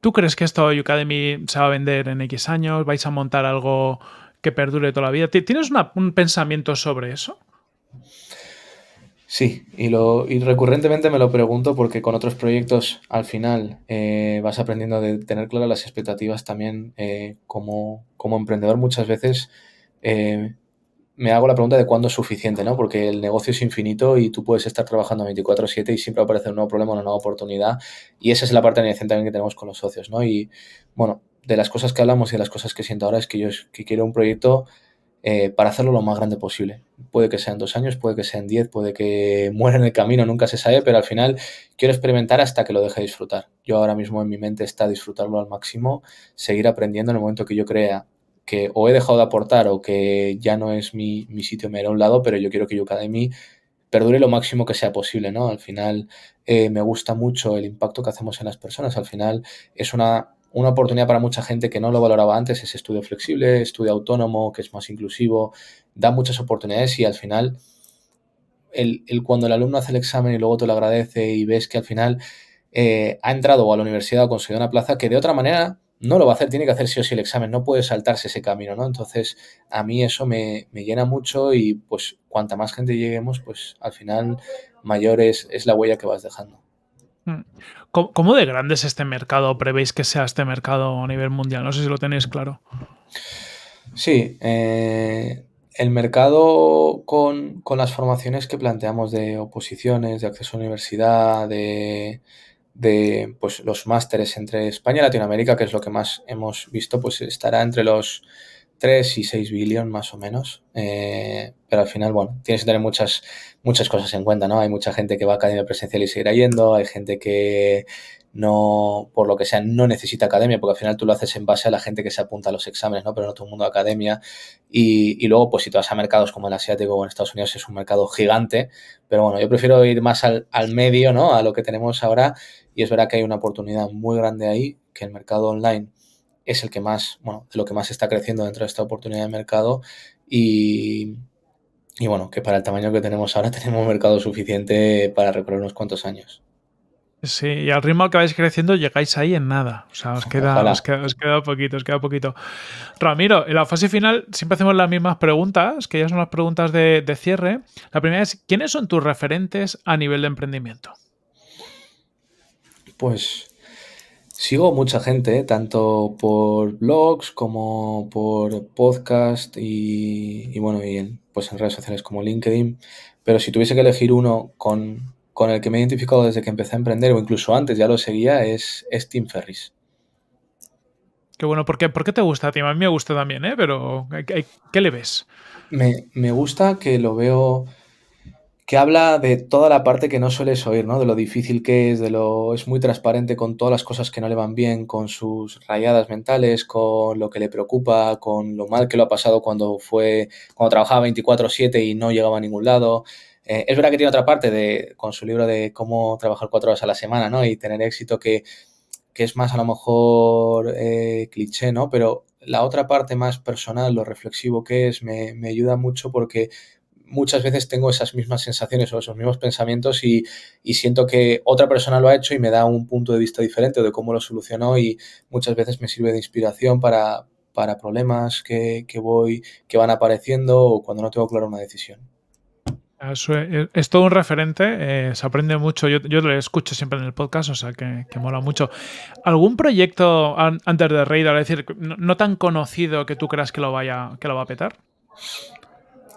tú crees que esto Academy se va a vender en X años? ¿Vais a montar algo que perdure toda la vida? ¿Tienes un pensamiento sobre eso? Sí, y, recurrentemente me lo pregunto porque con otros proyectos al final eh, vas aprendiendo de tener claras las expectativas también eh, como, emprendedor muchas veces. Eh, me hago la pregunta de cuándo es suficiente, ¿no? Porque el negocio es infinito y tú puedes estar trabajando 24/7 y siempre aparece un nuevo problema, una nueva oportunidad. Y esa es la parte también que tenemos con los socios, ¿no? Y bueno, de las cosas que hablamos y de las cosas que siento ahora es que yo quiero un proyecto eh, para hacerlo lo más grande posible. Puede que sean dos años, puede que sean diez, puede que muera en el camino, nunca se sabe, pero al final quiero experimentar hasta que lo deje disfrutar. Yo ahora mismo en mi mente está disfrutarlo al máximo, seguir aprendiendo en el momento que yo crea que o he dejado de aportar o que ya no es mi, sitio, me iré a un lado, pero yo quiero que Yucademy perdure lo máximo que sea posible, ¿no? Al final eh, me gusta mucho el impacto que hacemos en las personas, al final es una, una oportunidad para mucha gente que no lo valoraba antes, es estudio flexible, estudio autónomo, que es más inclusivo, da muchas oportunidades y al final... El, cuando el alumno hace el examen y luego te lo agradece y ves que al final eh, ha entrado a la universidad o conseguido una plaza que de otra manera no lo va a hacer, tiene que hacer sí o sí el examen, no puede saltarse ese camino, ¿no? Entonces, a mí eso me, llena mucho y pues cuanta más gente lleguemos, pues al final mayor es, la huella que vas dejando. Hmm. ¿Cómo, de grande es este mercado? ¿Prevéis que sea este mercado a nivel mundial? No sé si lo tenéis claro. Sí, eh, el mercado con, con, las formaciones que planteamos de oposiciones, de acceso a universidad, de de pues, los másteres entre España y Latinoamérica, que es lo que más hemos visto, pues estará entre los 3 y 6 billones, más o menos. Eh, pero al final, bueno, tienes que tener muchas, muchas cosas en cuenta, ¿no? Hay mucha gente que va a academia presencial y seguirá yendo, hay gente que no, por lo que sea, no necesita academia, porque al final tú lo haces en base a la gente que se apunta a los exámenes, ¿no? Pero no todo el mundo academia. Y, y, luego, pues si tú vas a mercados como el asiático o en Estados Unidos, es un mercado gigante. Pero bueno, yo prefiero ir más al, al, medio, ¿no? A lo que tenemos ahora. Y es verdad que hay una oportunidad muy grande ahí, que el mercado online es el que más, bueno, de lo que más está creciendo dentro de esta oportunidad de mercado. Y, y bueno, que para el tamaño que tenemos ahora tenemos mercado suficiente para recorrer unos cuantos años. Sí, y al ritmo que vais creciendo llegáis ahí en nada. O sea, os queda, poquito, os queda poquito. Ramiro, en la fase final siempre hacemos las mismas preguntas, que ya son las preguntas de, cierre. La primera es, ¿quiénes son tus referentes a nivel de emprendimiento? Pues sigo mucha gente, ¿eh? tanto por blogs como por podcast y, bueno, y pues en redes sociales como LinkedIn. Pero si tuviese que elegir uno con con el que me he identificado desde que empecé a emprender, o incluso antes ya lo seguía, es, Tim Ferris. Qué bueno, ¿por qué, te gusta, Tim? A mí me gusta también, ¿eh? Pero, ¿qué, le ves? Me, me, gusta que lo veo, que habla de toda la parte que no sueles oír, ¿no? De lo difícil que es, de lo... es muy transparente con todas las cosas que no le van bien, con sus rayadas mentales, con lo que le preocupa, con lo mal que lo ha pasado cuando fue, cuando trabajaba 24-7 y no llegaba a ningún lado, eh, es verdad que tiene otra parte de, con su libro de cómo trabajar cuatro horas a la semana, ¿no? Y tener éxito que, es más a lo mejor eh, cliché, ¿no? Pero la otra parte más personal, lo reflexivo que es, me, ayuda mucho porque muchas veces tengo esas mismas sensaciones o esos mismos pensamientos y, y, siento que otra persona lo ha hecho y me da un punto de vista diferente de cómo lo solucionó y muchas veces me sirve de inspiración para, problemas que, voy, que van apareciendo o cuando no tengo claro una decisión. Eh, es, todo un referente, eh, se aprende mucho. Yo, lo escucho siempre en el podcast, o sea que, mola mucho. ¿Algún proyecto antes de Radar, decir, no, tan conocido que tú creas que lo, vaya, que lo va a petar?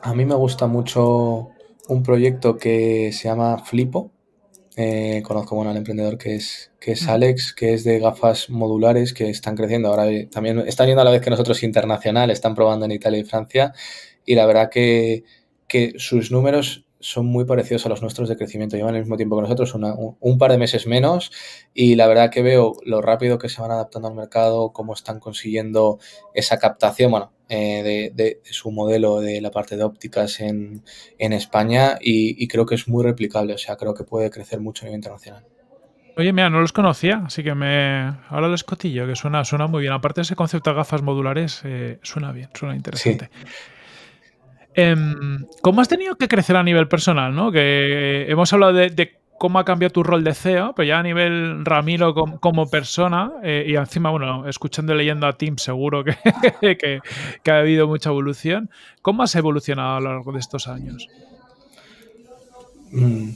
A mí me gusta mucho un proyecto que se llama Flipo. Eh, conozco bueno, al emprendedor que es, que es mm. Alex, que es de gafas modulares que están creciendo. Ahora también están yendo a la vez que nosotros internacional, están probando en Italia y Francia. Y la verdad que que sus números son muy parecidos a los nuestros de crecimiento. Llevan el mismo tiempo que nosotros, un, par de meses menos, y la verdad que veo lo rápido que se van adaptando al mercado, cómo están consiguiendo esa captación, bueno, eh, de, su modelo de la parte de ópticas en, España, y, creo que es muy replicable, o sea, creo que puede crecer mucho a nivel internacional. Oye, mira, no los conocía, así que me. habla de escotillo, que suena, suena muy bien. Aparte ese concepto de gafas modulares, eh, suena bien, suena interesante. Em, ¿Cómo has tenido que crecer a nivel personal? ¿no? Que hemos hablado de, cómo ha cambiado tu rol de CEO, pero ya a nivel Ramiro como, persona, eh, y encima, bueno, escuchando y leyendo a Tim, seguro que, que, ha habido mucha evolución. ¿Cómo has evolucionado a lo largo de estos años? Mm,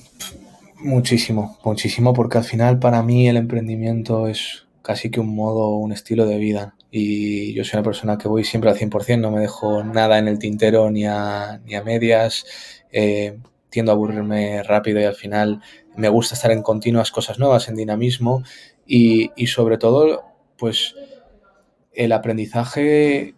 muchísimo, muchísimo, porque al final para mí el emprendimiento es casi que un modo, un estilo de vida y yo soy una persona que voy siempre al 100%, no me dejo nada en el tintero ni a, ni a medias, eh, tiendo a aburrirme rápido y al final me gusta estar en continuas cosas nuevas, en dinamismo y, y sobre todo, pues el aprendizaje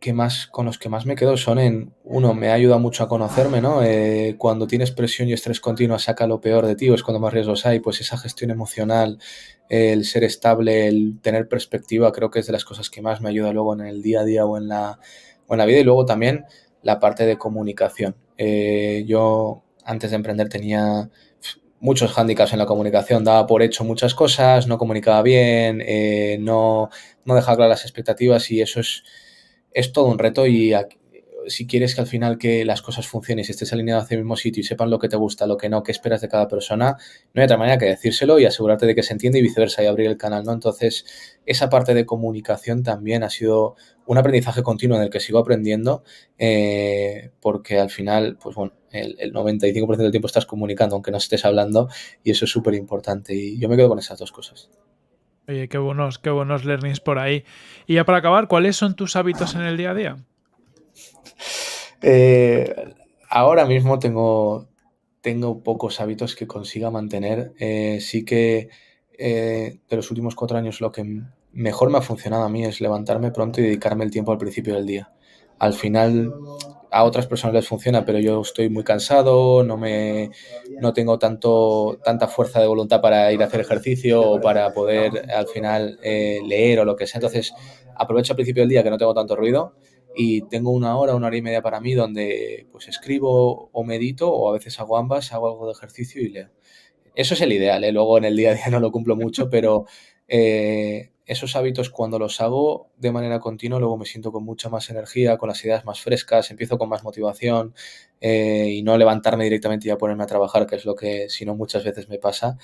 que más, con los que más me quedo son en, uno, me ayuda mucho a conocerme, ¿no? Eh, cuando tienes presión y estrés continuo, saca lo peor de ti, es cuando más riesgos hay, pues esa gestión emocional, el ser estable, el tener perspectiva, creo que es de las cosas que más me ayuda luego en el día a día o en la, o en la vida. Y luego también la parte de comunicación. Eh, yo antes de emprender tenía muchos hándicaps en la comunicación, daba por hecho muchas cosas, no comunicaba bien, eh, no, no dejaba claras las expectativas y eso es es todo un reto y si quieres que al final que las cosas funcionen, y estés alineado hacia el mismo sitio y sepan lo que te gusta, lo que no, qué esperas de cada persona, no hay otra manera que decírselo y asegurarte de que se entiende y viceversa y abrir el canal, ¿no? Entonces, esa parte de comunicación también ha sido un aprendizaje continuo en el que sigo aprendiendo eh, porque al final, pues bueno, el, el 95% del tiempo estás comunicando aunque no estés hablando y eso es súper importante y yo me quedo con esas dos cosas. Oye, qué buenos, qué buenos learnings por ahí. Y ya para acabar, ¿cuáles son tus hábitos en el día a día? Eh, ahora mismo tengo, tengo pocos hábitos que consiga mantener. Eh, sí que eh, de los últimos cuatro años lo que mejor me ha funcionado a mí es levantarme pronto y dedicarme el tiempo al principio del día. Al final a otras personas les funciona, pero yo estoy muy cansado, no me tengo tanto tanta fuerza de voluntad para ir a hacer ejercicio o para poder al final eh, leer o lo que sea. Entonces, aprovecho al principio del día que no tengo tanto ruido y tengo una hora, una hora y media para mí donde pues escribo o medito o a veces hago ambas, hago algo de ejercicio y leo. Eso es el ideal, ¿eh? luego en el día a día no lo cumplo mucho, pero eh, esos hábitos cuando los hago de manera continua, luego me siento con mucha más energía, con las ideas más frescas, empiezo con más motivación eh, y no levantarme directamente y a ponerme a trabajar, que es lo que si no muchas veces me pasa.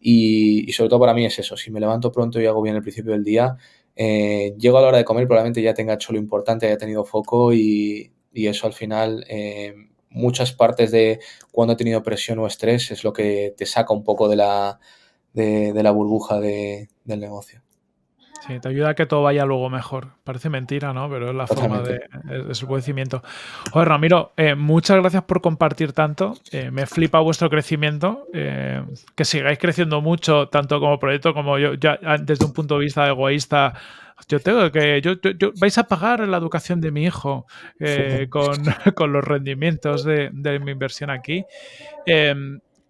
Y, sobre todo para mí es eso, si me levanto pronto y hago bien el principio del día, eh, llego a la hora de comer, probablemente ya tenga hecho lo importante, haya tenido foco y, eso al final... Eh, muchas partes de cuando he tenido presión o estrés es lo que te saca un poco de la, de, la burbuja del negocio. Sí, te ayuda a que todo vaya luego mejor. Parece mentira, ¿no? Pero es la forma de, su crecimiento. Joder, Ramiro, eh, muchas gracias por compartir tanto. Eh, me flipa vuestro crecimiento. Eh, que sigáis creciendo mucho, tanto como proyecto como yo, ya, ah, desde un punto de vista egoísta. Yo tengo que. Yo, vais a pagar la educación de mi hijo con, los rendimientos de, de mi inversión aquí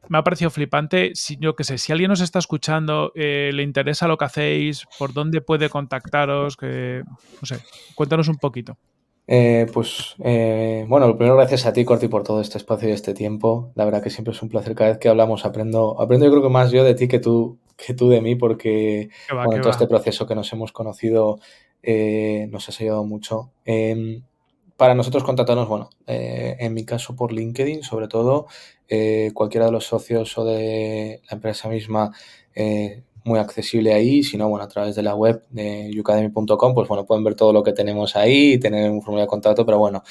me ha parecido flipante. Si, yo que sé, si alguien nos está escuchando, eh, le interesa lo que hacéis, por dónde puede contactaros, que, no sé, cuéntanos un poquito. Eh, pues eh, bueno, lo primero gracias a ti, Corti, por todo este espacio y este tiempo. La verdad que siempre es un placer cada vez que hablamos. Aprendo, aprendo yo creo que más yo de ti que tú, que tú de mí, porque con todo este proceso que nos hemos conocido nos has ayudado mucho em, para nosotros contáctanos, bueno, en mi caso por LinkedIn sobre todo, eh, cualquiera de los socios o de la empresa misma, eh, muy accesible ahí, sino bueno, a través de la web de youcademy.com, pues bueno, pueden ver todo lo que tenemos ahí, tener un formulario de contacto, pero bueno,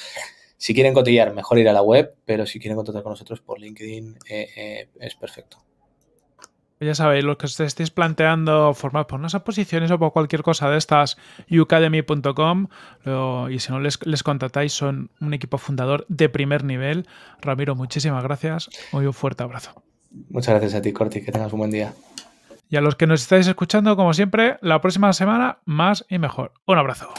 si quieren cotillar, mejor ir a la web, pero si quieren contactar con nosotros por LinkedIn eh, es perfecto. Pues ya sabéis, los que os estéis planteando formar por pues, unas posiciones o por cualquier cosa de estas, ucademy.com y si no les, les, son un equipo fundador de primer nivel. Ramiro, muchísimas gracias. Hoy un fuerte abrazo. Muchas gracias a ti, Corti. Que tengas un buen día. Y a los que nos estáis escuchando, como siempre, la próxima semana más y mejor. Un abrazo.